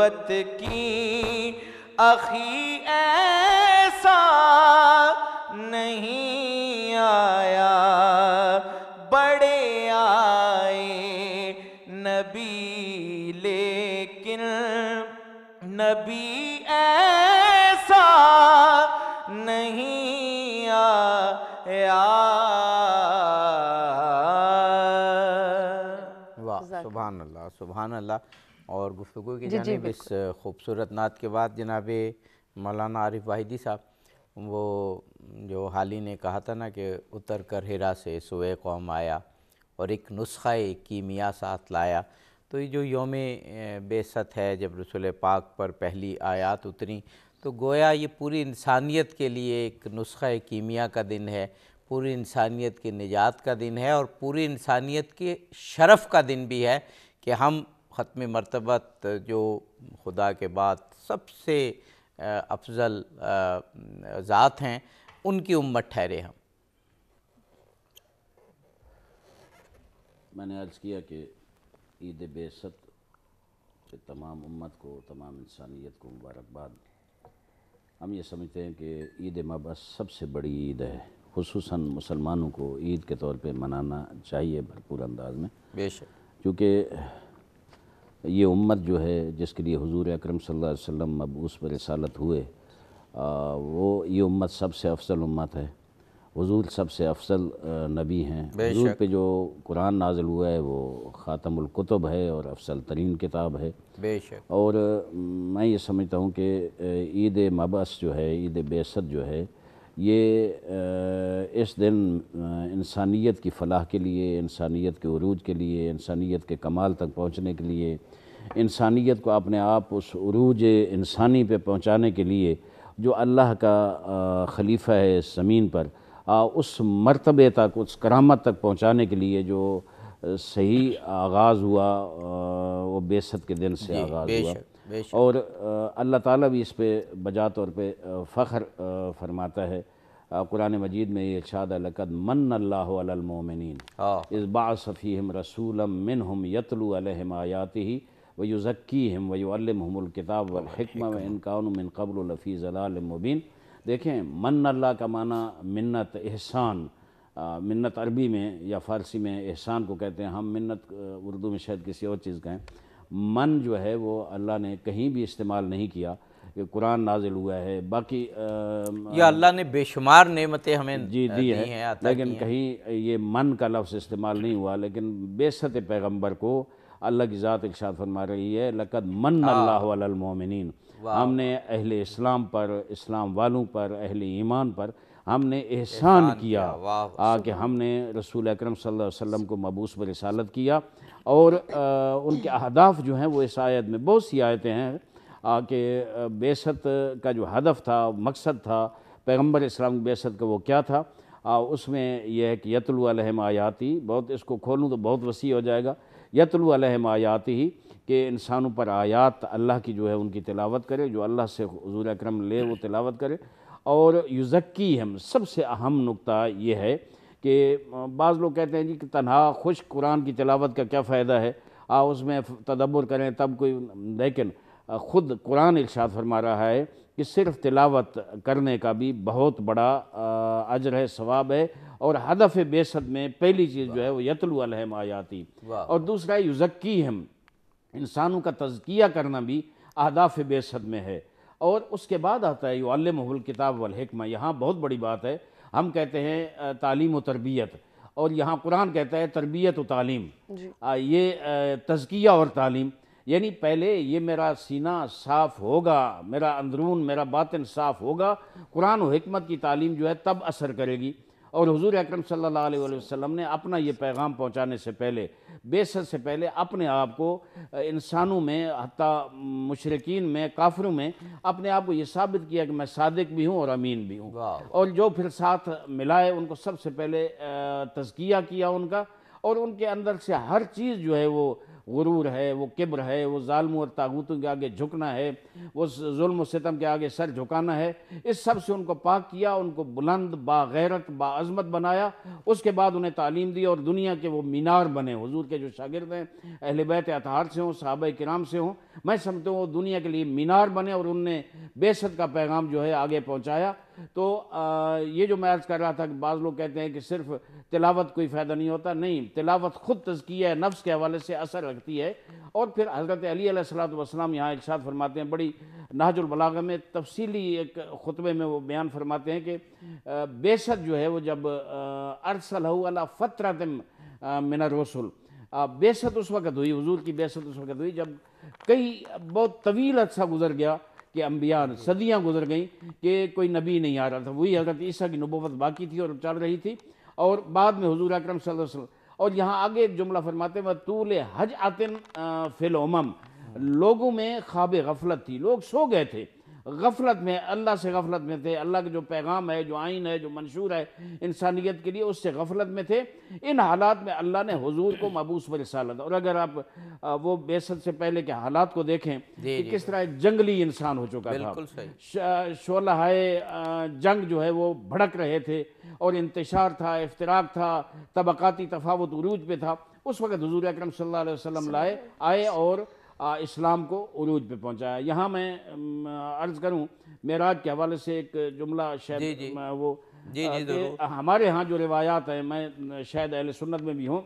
गुर्बत की अखी ऐसा नहीं आया बड़े आए नबी लेकिन नबी ऐसा नहीं आया वाह सुबह अल्लाह सुबहान अल्लाह और गुफ्तु की जानब इस खूबसूरत नात के बाद जनाब मौलाना आरिफ वाहिदी साहब वो जो हाल ही ने कहा था ना कि उतर कर हिरा से सोए कौम आया और एक नुस्खा कीमिया साथ लाया तो ये जो योम बेसत है जब रसुल पाक पर पहली आयात उतरी तो गोया ये पूरी इंसानियत के लिए एक नुस्खा कीमिया का दिन है पूरी इंसानियत के निजात का दिन है और पूरी इंसानियत के शरफ़ का दिन भी है कि हम ख़त्म मरतबत जो खुदा के बाद सबसे अफजल ज़ात हैं उनकी उम्मत ठहरे हम मैंने अर्ज़ किया कि ईद बेसत के तमाम उम्मत को तमाम इंसानियत को मुबारकबाद हम ये समझते हैं कि ईद मबस सबसे बड़ी ईद है खसूस मुसलमानों को ईद के तौर पर मनाना चाहिए भरपूर अंदाज में बेशक क्योंकि ये उम्मत जो है जिसके लिए हुजूर अकरम सल्लल्लाहु अलैहि वसल्लम पर रसालत हुए आ, वो ये उम्मत सबसे अफसल उम्मत है हुजूर सबसे अफसल नबी हैं हुजूर पे जो कुरान नाजिल हुआ है वो ख़ातमुल्कुतुब है और अफसल तरीन किताब है बेशक और मैं ये समझता हूँ कि ईद मबस जो है ईद बेसत जो है ये इस दिन इंसानियत की फलाह के लिए इंसानियत के अरूज के लिए इंसानियत के कमाल तक पहुँचने के लिए इंसानियत को अपने आप उस अरूज इंसानी पे पहुँचाने के लिए जो अल्लाह का खलीफा है इस ज़मीन पर उस मरतबे तक उस करामत तक पहुँचाने के लिए जो सही आगाज़ हुआ वो बेसत के दिन से आगाज़ हुआ और अल्लाह ताला भी इस पे बजा तौर पे फ़ख्र फरमाता है कुरान मजीद में ये शाद लकद मन अल्लाहमिन इस हम रसूलम मिन हम यतलु आयात ही वयुज़क्की हम वयुअलमहमुल किताब वलहकमा व इनकान मिन कबलफ़ी लफ़ी ज़लाल मुबीन देखें मन अल्लाह का माना मन्नत एहसान मन्नत अरबी में या फ़ारसी में एहसान को कहते हैं हम मन्नत उर्दू में शायद किसी और चीज़ का है मन जो है वो अल्लाह ने कहीं भी इस्तेमाल नहीं किया कि कुरान नाजिल हुआ है बाकी या अल्लाह ने बेशुमार नेमतें हमें जी दी है लेकिन कहीं ये मन का लफ्ज़ इस्तेमाल नहीं हुआ लेकिन बेसत पैगम्बर को अल्लाह की ज़ात इर्शाद फरमा रही है लकद मन हाँ। वालमिन हमने अहल इस्लाम पर इस्लाम वालों पर अहल ईमान पर हमने एहसान किया आ कि हमने रसूल अकरम सल्लल्लाहु अलैहि वसल्लम को मबूस पर रसालत किया और आ, उनके अहदाफ जो हैं वो इस आयत में बहुत सी आयतें हैं आ, कि बेसत का जो हदफ था मकसद था पैगम्बर इस्लाम बेसत का वो क्या था आ, उसमें यह है कि यतलम आयाती बहुत इसको खोलूँ तो बहुत वसी हो जाएगा यतलू अलहम आयात ही कि इंसानों पर आयात अल्लाह की जो है उनकी तिलावत करे जो अल्लाह से हजूर अक्रम ले वो तिलावत करे और युजक्की हम सबसे अहम नुक्ता ये है कि बाज़ लोग कहते हैं जी कि तनहा खुश कुरान की तिलावत का क्या फ़ायदा है आ उसमें तदब्बर करें तब कोई लेकिन ख़ुद कुरान इर्शाद फरमा रहा है कि सिर्फ तिलावत करने का भी बहुत बड़ा अजर है सवाब है और हदफ बेसद में पहली चीज़ जो है वो यतलुलहम आयाती और दूसरा युजक्की हम इंसानों का तजकिया करना भी अहदाफ बेसद में है और उसके बाद आता है महुल किताब वलहकमा यहाँ बहुत बड़ी बात है हम कहते हैं तालीम व तरबियत और यहाँ कुरान कहता है तरबियत व तालीम ये तजकिया और तालीम यानी पहले ये मेरा सीना साफ़ होगा मेरा अंदरून मेरा बातिन साफ़ होगा कुरान व हमत की तालीम जो है तब असर करेगी और हजूर अक्रम सल्ला वसम ने अपना ये पैगाम पहुँचाने से पहले बेसत से पहले अपने आप को इंसानों में हती मशरकिन में काफरों में अपने आप को ये साबित किया कि मैं सादिक भी हूँ और अमीन भी हूँ और जो फिर साथ मिलाए उनको सबसे पहले तजकिया किया उनका और उनके अंदर से हर चीज़ जो है वो गुरूर है वो किब्र है वो ालम और तागूतों के आगे झुकना है वो जुल्म सितम के आगे सर झुकाना है इस सब से उनको पाक किया उनको बुलंद बागैरत बाज़मत बनाया उसके बाद उन्हें तालीम दी और दुनिया के वो मीनार बने हजूर के जो शागिर्द हैं अहल बैत अतहार से हों सब कराम से हों मैं समझता हूँ वो दुनिया के लिए मीनार बने और उनने बेसत का पैगाम जो है आगे पहुँचाया तो आ, ये जो मैं अर्ज़ कर रहा था कि बाज़ लोग कहते हैं कि सिर्फ तिलावत कोई फ़ायदा नहीं होता नहीं तिलावत ख़ुद तजकिया नफ्स के हवाले से असर रखती है और फिर हज़रत अली सलाम यहाँ इर्शाद फरमाते हैं बड़ी नाजुलबलागा में तफसीली एक ख़ुतबे में वो बयान फरमाते हैं कि बेसत जो है वो जब अरसल अरसलहला फ़तरत मिन रसुल बेसत उस वक़्त हुई हजूर की बेसत उस वक़्त हुई जब कई बहुत तवील अरसा गुजर गया कि अम्बिया सदियाँ गुजर गई कि कोई नबी नहीं आ रहा था वही हजरत ईसा की नबोवत बाकी थी और चल रही थी और बाद में हजूर अक्रम वसल्लम और यहाँ आगे जुमला फरमाते वह तूल हज आतिन फिलोम लोगों में ख्वाब गफलत थी लोग सो गए थे गफलत में अल्लाह से गफलत में थे अल्लाह के जो पैगाम है जो आइन है जो मंशूर है इंसानियत के लिए उससे गफलत में थे इन हालात में अल्लाह ने हजूर को मबूस पर रसालत और अगर आप वो बेसत से पहले के हालात को देखें कि किस तरह जंगली इंसान हो चुका था शोलहाय जंग जो है वो भड़क रहे थे और इंतशार था इफ्तराक था तबकती तफावत उरूज पे था उस वक्त हजूर अक्रम सल्ला वसम लाए आए और इस्लाम को अरूज पे पहुंचाया यहाँ मैं अर्ज़ करूँ मेराज के हवाले से एक जुमला शायद वो जी जी हमारे यहाँ जो रिवायात हैं मैं शायद अहल सुन्नत में भी हूँ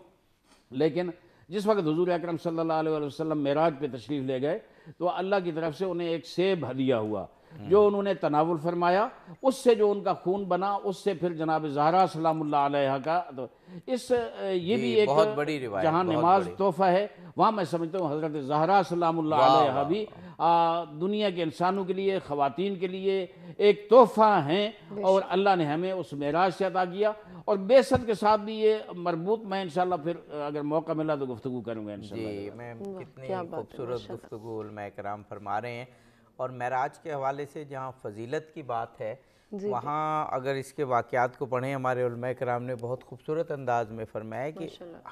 लेकिन जिस वक्त हजूर अक्रम सल्ला वसम मेराज पर तशरीफ़ ले गए तो अल्लाह की तरफ से उन्हें एक सेब हदिया हुआ जो उन्होंने तनावल फरमाया उससे जो उनका खून बना उससे फिर जनाब जहरा सलाम का तो इस ये भी एक बहुत बड़ी रिवायत जहाँ नमाज तोहफा है वहाँ मैं समझता हूँ हज़रत जहरा सलाम भी दुनिया के इंसानों के लिए ख़वान के लिए एक तोहफ़ा हैं और अल्लाह ने हमें उस मेराज से अदा किया और बेसत के साथ भी ये मरबूत मैं इनशाला फिर अगर मौका मिला तो गुफ्तु करूँगा इन मैम कितनी खूबसूरत गुफ्तु फरमा रहे हैं और महराज के हवाले से जहाँ फजीलत की बात है वहाँ अगर इसके वाक़ात को पढ़ें हमारे कराम ने बहुत खूबसूरत अंदाज में फरमाया कि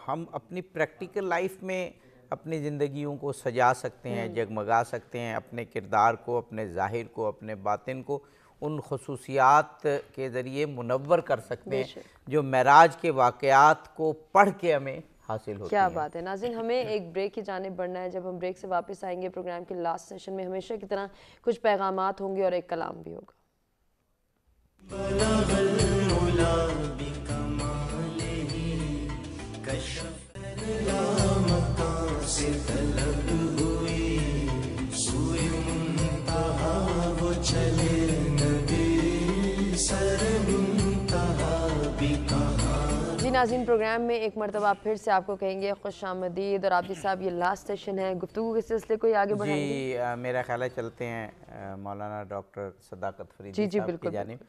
हम अपनी प्रैक्टिकल लाइफ में अपनी ज़िंदगी को सजा सकते हैं हम्म। जगमगा सकते हैं अपने किरदार को अपने ज़ाहिर को अपने बातिन को उन खसूसियात के ज़रिए मुनवर कर सकते हैं जो महराज के वाक़ात को पढ़ के हमें हासिल होती क्या है। बात है नाजिन हमें एक ब्रेक की जाने बढ़ना है जब हम ब्रेक से वापस आएंगे प्रोग्राम के लास्ट सेशन में हमेशा की तरह कुछ पैगाम होंगे और एक कलाम भी होगा चले नबी सर नाजीन प्रोग्राम में एक मरतबा फिर से आपको कहेंगे खुश आमदीद और आपकी साहब ये लास्ट सेशन है गुफ्तु के सिलसिले को आगे बढ़ाएंगे जी आ, मेरा ख्याल है चलते हैं मौलाना डॉक्टर सदाकत फरीद जी जी बिल्कुल जानब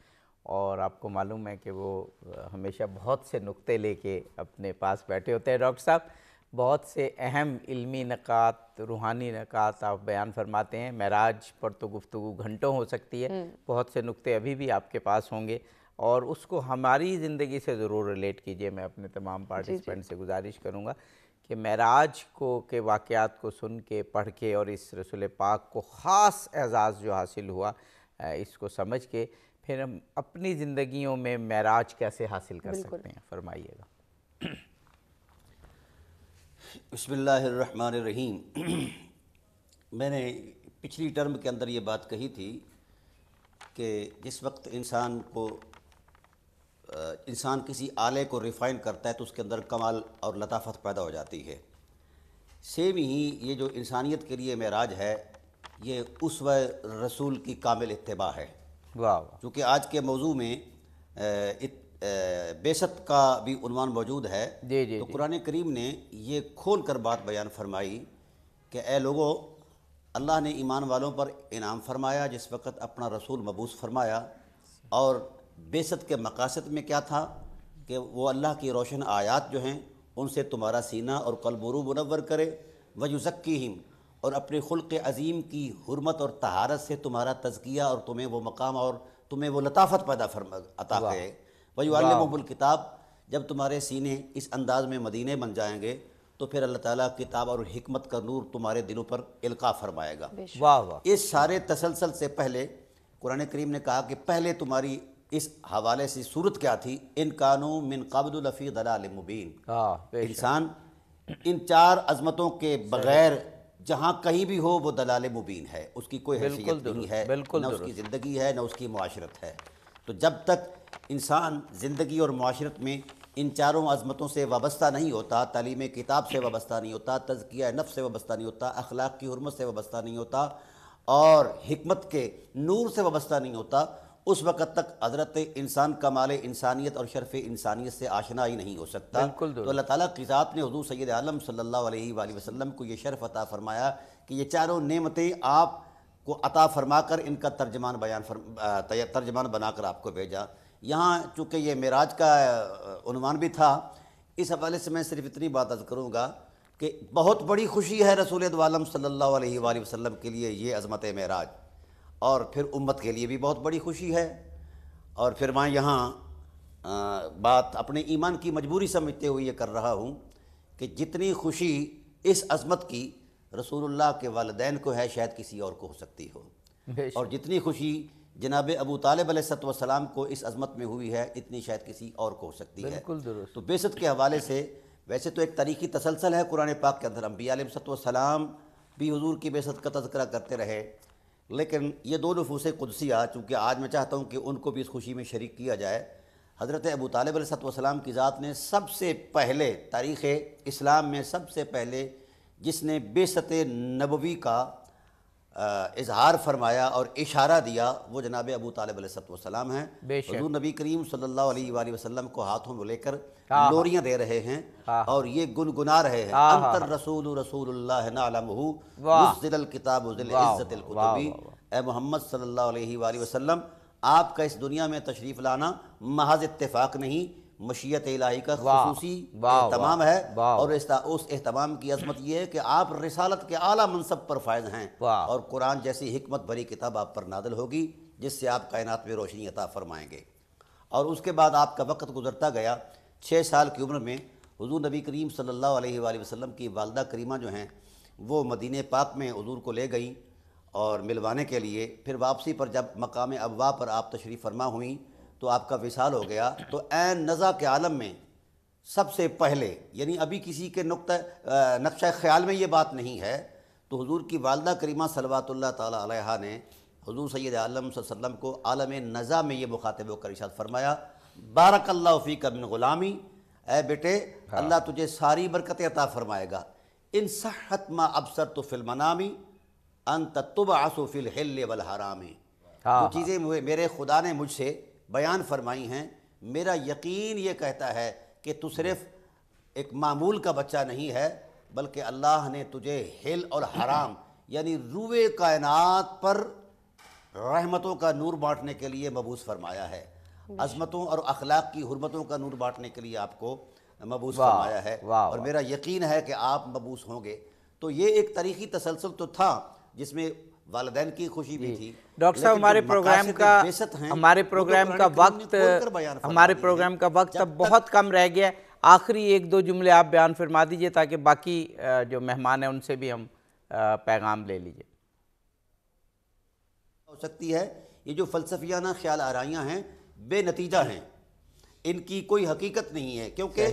और आपको मालूम है कि वो हमेशा बहुत से नुक्ते लेके अपने पास बैठे होते हैं डॉक्टर साहब बहुत से अहम इलमी नक़ात रूहानी नक़ात आप बयान फरमाते हैं महराज पर तो गुफ्तु घंटों हो सकती है हम्म। बहुत से नुक़े अभी भी आपके पास होंगे और उसको हमारी ज़िंदगी से ज़रूर रिलेट कीजिए मैं अपने तमाम पार्टिसिपेंट से गुजारिश करूँगा कि महराज को के वाक़ात को सुन के पढ़ के और इस रसुल पाक को ख़ास एजाज़ जो हासिल हुआ इसको समझ के फिर हम अपनी ज़िंदगियों में महराज कैसे हासिल कर सकते हैं फरमाइएगा रहीम मैंने पिछली टर्म के अंदर ये बात कही थी कि जिस वक्त इंसान को इंसान किसी आले को रिफ़ाइन करता है तो उसके अंदर कमाल और लताफत पैदा हो जाती है सेम ही ये जो इंसानियत के लिए मेराज है ये उस व रसूल की कामिल इतबा है वाह क्योंकि आज के मौजू में बेसत का भी उनवान मौजूद है जी जी तो कुरान करीम ने ये खोल कर बात बयान फरमाई कि ए लोगों अल्लाह ने ईमान वालों पर इनाम फरमाया जिस वक़्त अपना रसूल मबूस फरमाया और बेसत के मकासद में क्या था कि वो अल्लाह की रोशन आयात जो हैं उनसे तुम्हारा सीना और कलबरू मुनवर करे हिम और अपने खुल्क अजीम की हरमत और तहारत से तुम्हारा तजकिया और तुम्हें वो मकाम और तुम्हें वो लताफ़त पैदा फरमा अता करे वयुआलमुल किताब जब तुम्हारे सीने इस अंदाज में मदीने बन जाएंगे तो फिर अल्लाह ताला किताब और हमत का नूर तुम्हारे दिलों पर इल्का फरमाएगा वाह वाह इस सारे तसलसल से पहले कुरान करीम ने कहा कि पहले तुम्हारी इस हवाले से सूरत क्या थी इन कानों मिन कबलफ़ी दलाल मुबीन हाँ, इंसान इन चार अजमतों के बगैर जहाँ कहीं भी हो वो दलाल मुबीन है उसकी कोई हैसियत नहीं है ना उसकी ज़िंदगी है ना उसकी माशरत है तो जब तक इंसान ज़िंदगी और माशरत में इन चारों अजमतों से वाबस्ता नहीं होता तालीम किताब से वाबस्ता नहीं होता तजकिया नफ से वाबस्ता नहीं होता अखलाक की हरमत से वाबस्ता नहीं होता और हमत के नूर से वाबस्ता नहीं होता उस वक़्त तक हज़रत इंसान कमाल इंसानियत और शरफ़ इंसानियत से आशना ही नहीं हो सकता तो अल्लाह ताला की ज़ात ने हजू सैद आलम सल्ला वसम को ये शरफ़ अता फ़रमाया कि ये चारों नेमतें आप को अता फरमा कर इनका तर्जमान बयान फरमा तर्जमान बनाकर आपको भेजा यहाँ चूँकि ये मराज का उनवान भी था इस हवाले से मैं सिर्फ इतनी बात अर्ज़ करूँगा कि बहुत बड़ी खुशी है रसूल वालम सल्ला वसम के लिए ये अजमत मराज और फिर उम्मत के लिए भी बहुत बड़ी खुशी है और फिर मैं यहाँ बात अपने ईमान की मजबूरी समझते हुए ये कर रहा हूँ कि जितनी खुशी इस अजमत की रसूलुल्लाह के वालदेन को है शायद किसी और को हो सकती हो और जितनी खुशी जनाब अबू तालब सलाम को इस अजमत में हुई है इतनी शायद किसी और को हो सकती है तो बेसत के हवाले से वैसे तो एक तरीकी तसलसल है कुरान पाक के अंदर अम्बी सलाम भी हजूर की बेसत का तस्करा करते रहे लेकिन ये दो नफूस कुदसिया चूँकि आज मैं चाहता हूँ कि उनको भी इस खुशी में शरीक किया जाए हज़रत अबू तालब की ज़ात ने सबसे पहले तारीख़ इस्लाम में सबसे पहले जिसने बेसत नबवी का इजहार फरमाया और इशारा दिया वो जनाब अबू तालब सलाम हैं हजूर नबी करीम सल्ला वसलम को हाथों में लेकर हाँ, हाँ। लोरियाँ दे रहे हैं हाँ, और ये गुनगुना रहे हैं अंतर रसूल रसूल ए मोहम्मद सल्ला वसलम आपका इस दुनिया में तशरीफ़ लाना महज इतफाक नहीं मशीत इलाही का खसूसी तमाम है और उस अहतमाम की अजमत यह है कि आप रिसालत के अली मनसब पर फायज हैं और कुरान जैसी हमत भरी किताब आप पर नादल होगी जिससे आप कायनात में रोशनी अता फरमाएंगे और उसके बाद आपका वक्त गुजरता गया छः साल की उम्र में हजूर नबी करीम सल्ला वसलम की वालदा करीमा जो हैं वो मदीने पाक में हजूर को ले गई और मिलवाने के लिए फिर वापसी पर जब मकाम अबवा पर आप तशरीफ़ फरमा हुई तो आपका विशाल हो गया तो एन नज़ा के आलम में सबसे पहले यानी अभी किसी के नुक़ नक्श ख्याल में ये बात नहीं है तो हजूर की वालदा करीमा सलवात तहा ने हजूर सैद आलम को आलम नज़ा में ये मुखातब होकर इशाद फरमाया बारकल्ला फ़ी कबिन ग़ुलामी ए बेटे हाँ। अल्लाह तुझे सारी बरक़त अता फरमाएगा इन सहत मा अबसर तो फिल्मनामी अन तत्तुब आसुफिल हिल वल हरामी हाँ, तो चीज़ें मेरे खुदा ने मुझसे बयान फरमाई हैं मेरा यकीन ये कहता है कि तू सिर्फ एक मामूल का बच्चा नहीं है बल्कि अल्लाह ने तुझे हिल और हराम यानी रूए कायनात पर रहमतों का नूर बांटने के लिए मबूस फरमाया है अजमतों और अखलाक की हरमतों का नूर बांटने के लिए आपको मबूस फरमाया है और मेरा यकीन है कि आप मबूस होंगे तो ये एक तारीखी तसलसल तो था जिसमें वालदेन की खुशी भी थी डॉक्टर साहब हमारे प्रोग्राम का हमारे तो प्रोग्राम का वक्त हमारे प्रोग्राम का वक्त अब बहुत कम रह गया आखिरी एक दो जुमले आप बयान फरमा दीजिए ताकि बाकी जो मेहमान हैं उनसे भी हम पैगाम ले लीजिए हो सकती है ये जो फ़लसफियाना ख्याल आरियाँ हैं बेनतीजा हैं इनकी कोई हकीकत नहीं है क्योंकि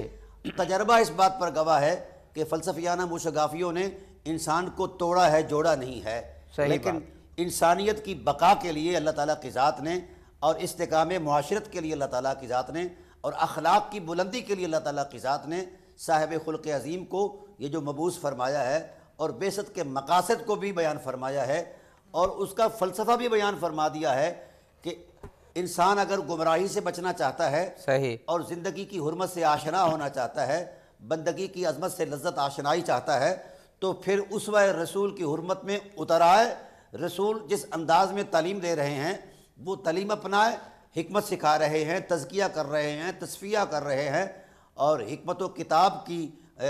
तजर्बा इस बात पर गवाह है कि फ़लसफियाना मुशगाफियों ने इंसान को तोड़ा है जोड़ा नहीं है सही लेकिन इंसानियत की बका के लिए अल्लाह ताला की ज़ात ने और इसकाम माशरत के लिए अल्लाह ताला की ज़ात ने और अखलाक की बुलंदी के लिए अल्लाह ताला की ज़ात ने साहब खुल्क अज़ीम को ये जो मबूस फरमाया है और बेसत के मकासद को भी बयान फरमाया है और उसका फ़लसफ़ा भी बयान फरमा दिया है कि इंसान अगर गुमराही से बचना चाहता है सही और ज़िंदगी की हरमत से आशना होना चाहता है बंदगी की अजमत से लज्जत आशनाई चाहता है तो फिर उस व रसूल की हरमत में उतर आए रसूल जिस अंदाज में तलीम दे रहे हैं वो तलीम अपनाए हमत सिखा रहे हैं तजकिया कर रहे हैं तस्फिया कर रहे हैं और हमत व किताब की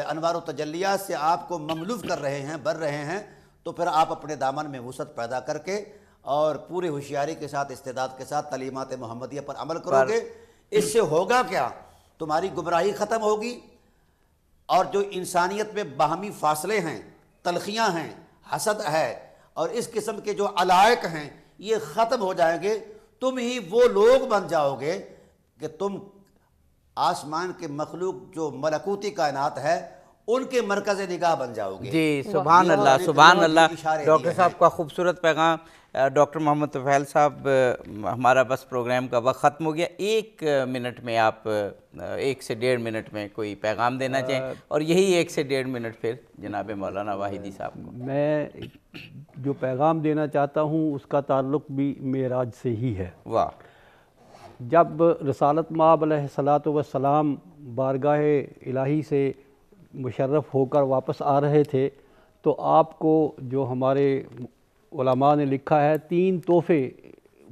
अनवार तजलिया से आपको ममलूफ कर रहे हैं भर रहे हैं तो फिर आप अपने दामन में वसत पैदा करके और पूरी होशियारी के साथ इस्तेदाद के साथ तलीमत महमदिया पर अमल करोगे इससे होगा क्या तुम्हारी गुमराही ख़त्म होगी और जो इंसानियत में बाहमी फासले हैं तलखियाँ हैं हसद है और इस किस्म के जो अलायक हैं ये ख़त्म हो जाएंगे तुम ही वो लोग बन जाओगे कि तुम आसमान के मखलूक जो मलकूती कायनात है उनके मरकज़ निगाह बन जाओगे जी सुबह अल्लाह सुबह अल्लाह डॉक्टर साहब का खूबसूरत पैगाम डॉक्टर मोहम्मद तफैल साहब हमारा बस प्रोग्राम का वक्त ख़त्म हो गया एक मिनट में आप एक से डेढ़ मिनट में कोई पैगाम देना चाहें और यही एक से डेढ़ मिनट फिर जनाब मौलाना वाहिदी साहब को मैं जो पैगाम देना चाहता हूँ उसका ताल्लुक भी मेराज से ही है वाह जब रसालत माब सलात वसलाम बारगाह इलाही से मुशर्रफ़ होकर वापस आ रहे थे तो आपको जो हमारे उलमा ने लिखा है तीन तोहफे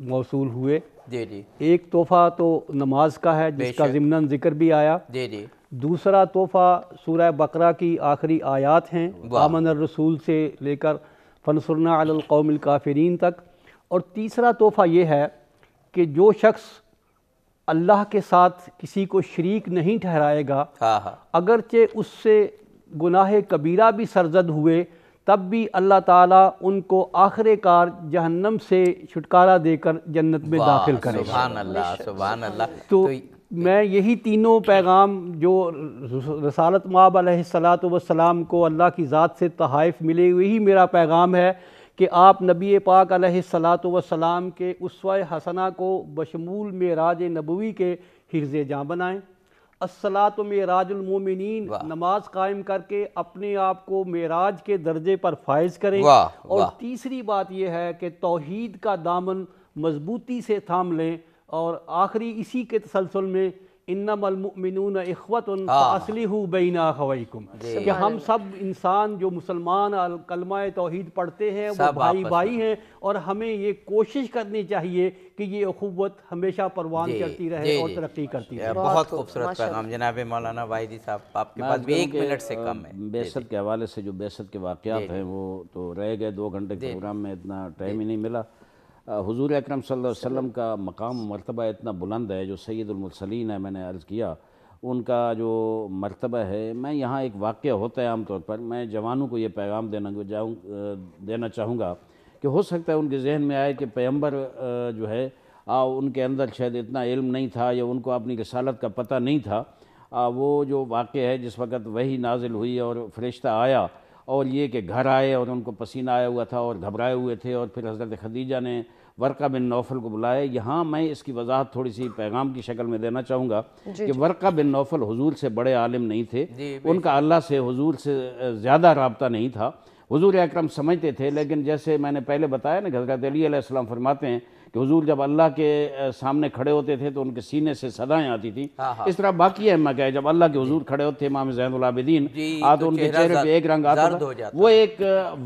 मौसू हुए जी जी एक तोहफ़ा तो नमाज का है जिसका ज़मन जिक्र भी आया जी जी दूसरा तोहफ़ा सूर बकरा की आखिरी आयात हैं आमन रसूल से लेकर फनसरना अलकौम काफरीन तक और तीसरा तोहफ़ा ये है कि जो शख्स अल्लाह के साथ किसी को शरीक नहीं ठहराएगा हाँ, हाँ। अगरचे उससे गुनाह कबीरा भी सरजद हुए तब भी अल्लाह ताला उनको आखिर कार जहन्नम से छुटकारा देकर जन्नत में दाखिल करे तो, तो मैं यही तीनों पैगाम जो रसालत माब सलात वसलाम को अल्लाह की ज़ात से तहफ़ मिले यही मेरा पैगाम है कि आप नबी पाक सलात वसलाम के उस हसना को बशमूल राज नबवी के हिरज जहाँ बनाएँ असलात मेराजमोमिन नमाज कायम करके अपने आप को मेराज के दर्जे पर फायज करें वा, और वा। तीसरी बात यह है कि तोहद का दामन मजबूती से थाम लें और आखिरी इसी के तसलसल में इन्नमलमिन इखवत असली बीना खवैकुम कि हम सब इंसान जो मुसलमान कलमा तोहद पढ़ते हैं वो भाई भाई हैं और हमें ये कोशिश करनी चाहिए कि ये अखुबत हमेशा परवान करती रहे और तरक्की करती रहे बहुत खूबसूरत पैगाम जनाब मौलाना वाहिदी साहब आपके पास भी एक मिनट से कम है बेसत के हवाले से जो बेसत के वाक़ हैं वो तो रह गए दो घंटे के प्रोग्राम में इतना टाइम ही नहीं मिला हुजूर अकरम वसल्लम का मकाम मरतबा इतना बुलंद है जो सैदुलमसलिन है मैंने अर्ज़ किया उनका जो मरतबा है मैं यहाँ एक वाक्य होता है आम तौर पर मैं जवानों को ये पैगाम देना जाऊँ देना चाहूँगा कि हो सकता है उनके जहन में आए कि पैम्बर जो है आ, उनके अंदर शायद इतना इल्म नहीं था या उनको अपनी रसालत का पता नहीं था आ, वो जो वाक्य है जिस वक़्त वही नाजिल हुई और फरिश्ता आया और ये कि घर आए और उनको पसीना आया हुआ था और घबराए हुए थे और फिर हज़रत खदीजा ने वर्का बिन नौफल को बुलाए यहाँ मैं इसकी वजाहत थोड़ी सी पैगाम की शक्ल में देना चाहूँगा कि वर्का बिन नौफल हजूर से बड़े आलिम नहीं थे उनका अल्लाह से हजूर से ज़्यादा रबता नहीं था हजूर अक्रम समझते थे लेकिन जैसे मैंने पहले बताया ना हज़रत अली फरमाते हैं कि हुजूर जब अल्लाह के सामने खड़े होते थे तो उनके सीने से सदाएं आती थी हाँ, हाँ। इस तरह बाकी अहमा क्या है जब अल्लाह के हुजूर खड़े होते इमाम जैनदीन आ हाँ, तो, तो उनके चेहरे पे एक रंग आता था वो एक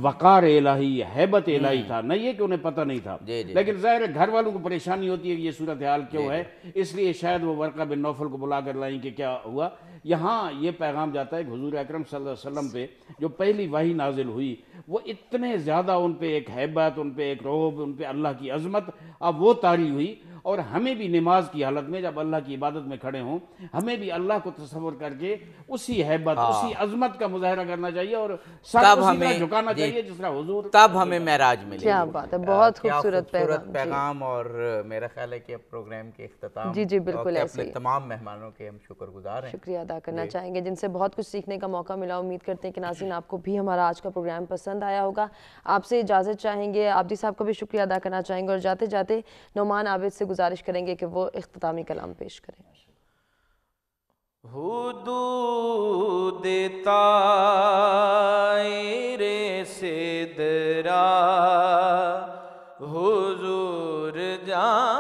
वक़ार इलाही हैबत हम्म। इलाही था नहीं है कि उन्हें पता नहीं था लेकिन ज़ाहिर घर वालों को परेशानी होती है ये सूरत हाल क्यों है इसलिए शायद वो वर्का बिन नौफल को बुला कर लाई कि क्या हुआ यहाँ ये पैगाम जाता है हजूर अक्रम वसम पे जो पहली वाही नाजिल हुई वो इतने ज़्यादा उन पर एक हैबत उन पर एक रोब उन पर अल्लाह की अजमत अब वो तारी हुई और हमें भी नमाज की हालत में जब अल्लाह की इबादत में खड़े हों हमें भी अल्लाह को तस्वर करके उसी हैबत हाँ। उसी अजमत का मुजाहरा करना चाहिए और सब हमें झुकाना चाहिए जिस तरह हुजूर तब हमें महराज मिले क्या बात है बहुत खूबसूरत पैगाम, पैगाम और मेरा ख्याल है कि प्रोग्राम के अख्ताम जी जी बिल्कुल तमाम मेहमानों के हम शुक्रगुजार हैं शुक्रिया अदा करना चाहेंगे जिनसे बहुत कुछ सीखने का मौका मिला उम्मीद करते हैं कि नाजीन आपको भी हमारा आज का प्रोग्राम पसंद आया होगा आपसे इजाज़त चाहेंगे आबदी साहब का भी शुक्रिया अदा करना चाहेंगे और जाते जाते नुमान आबिद से गुजारिश करेंगे कि वो अख्तामी कलाम पेश करें देता रे से दरा हुजूर जान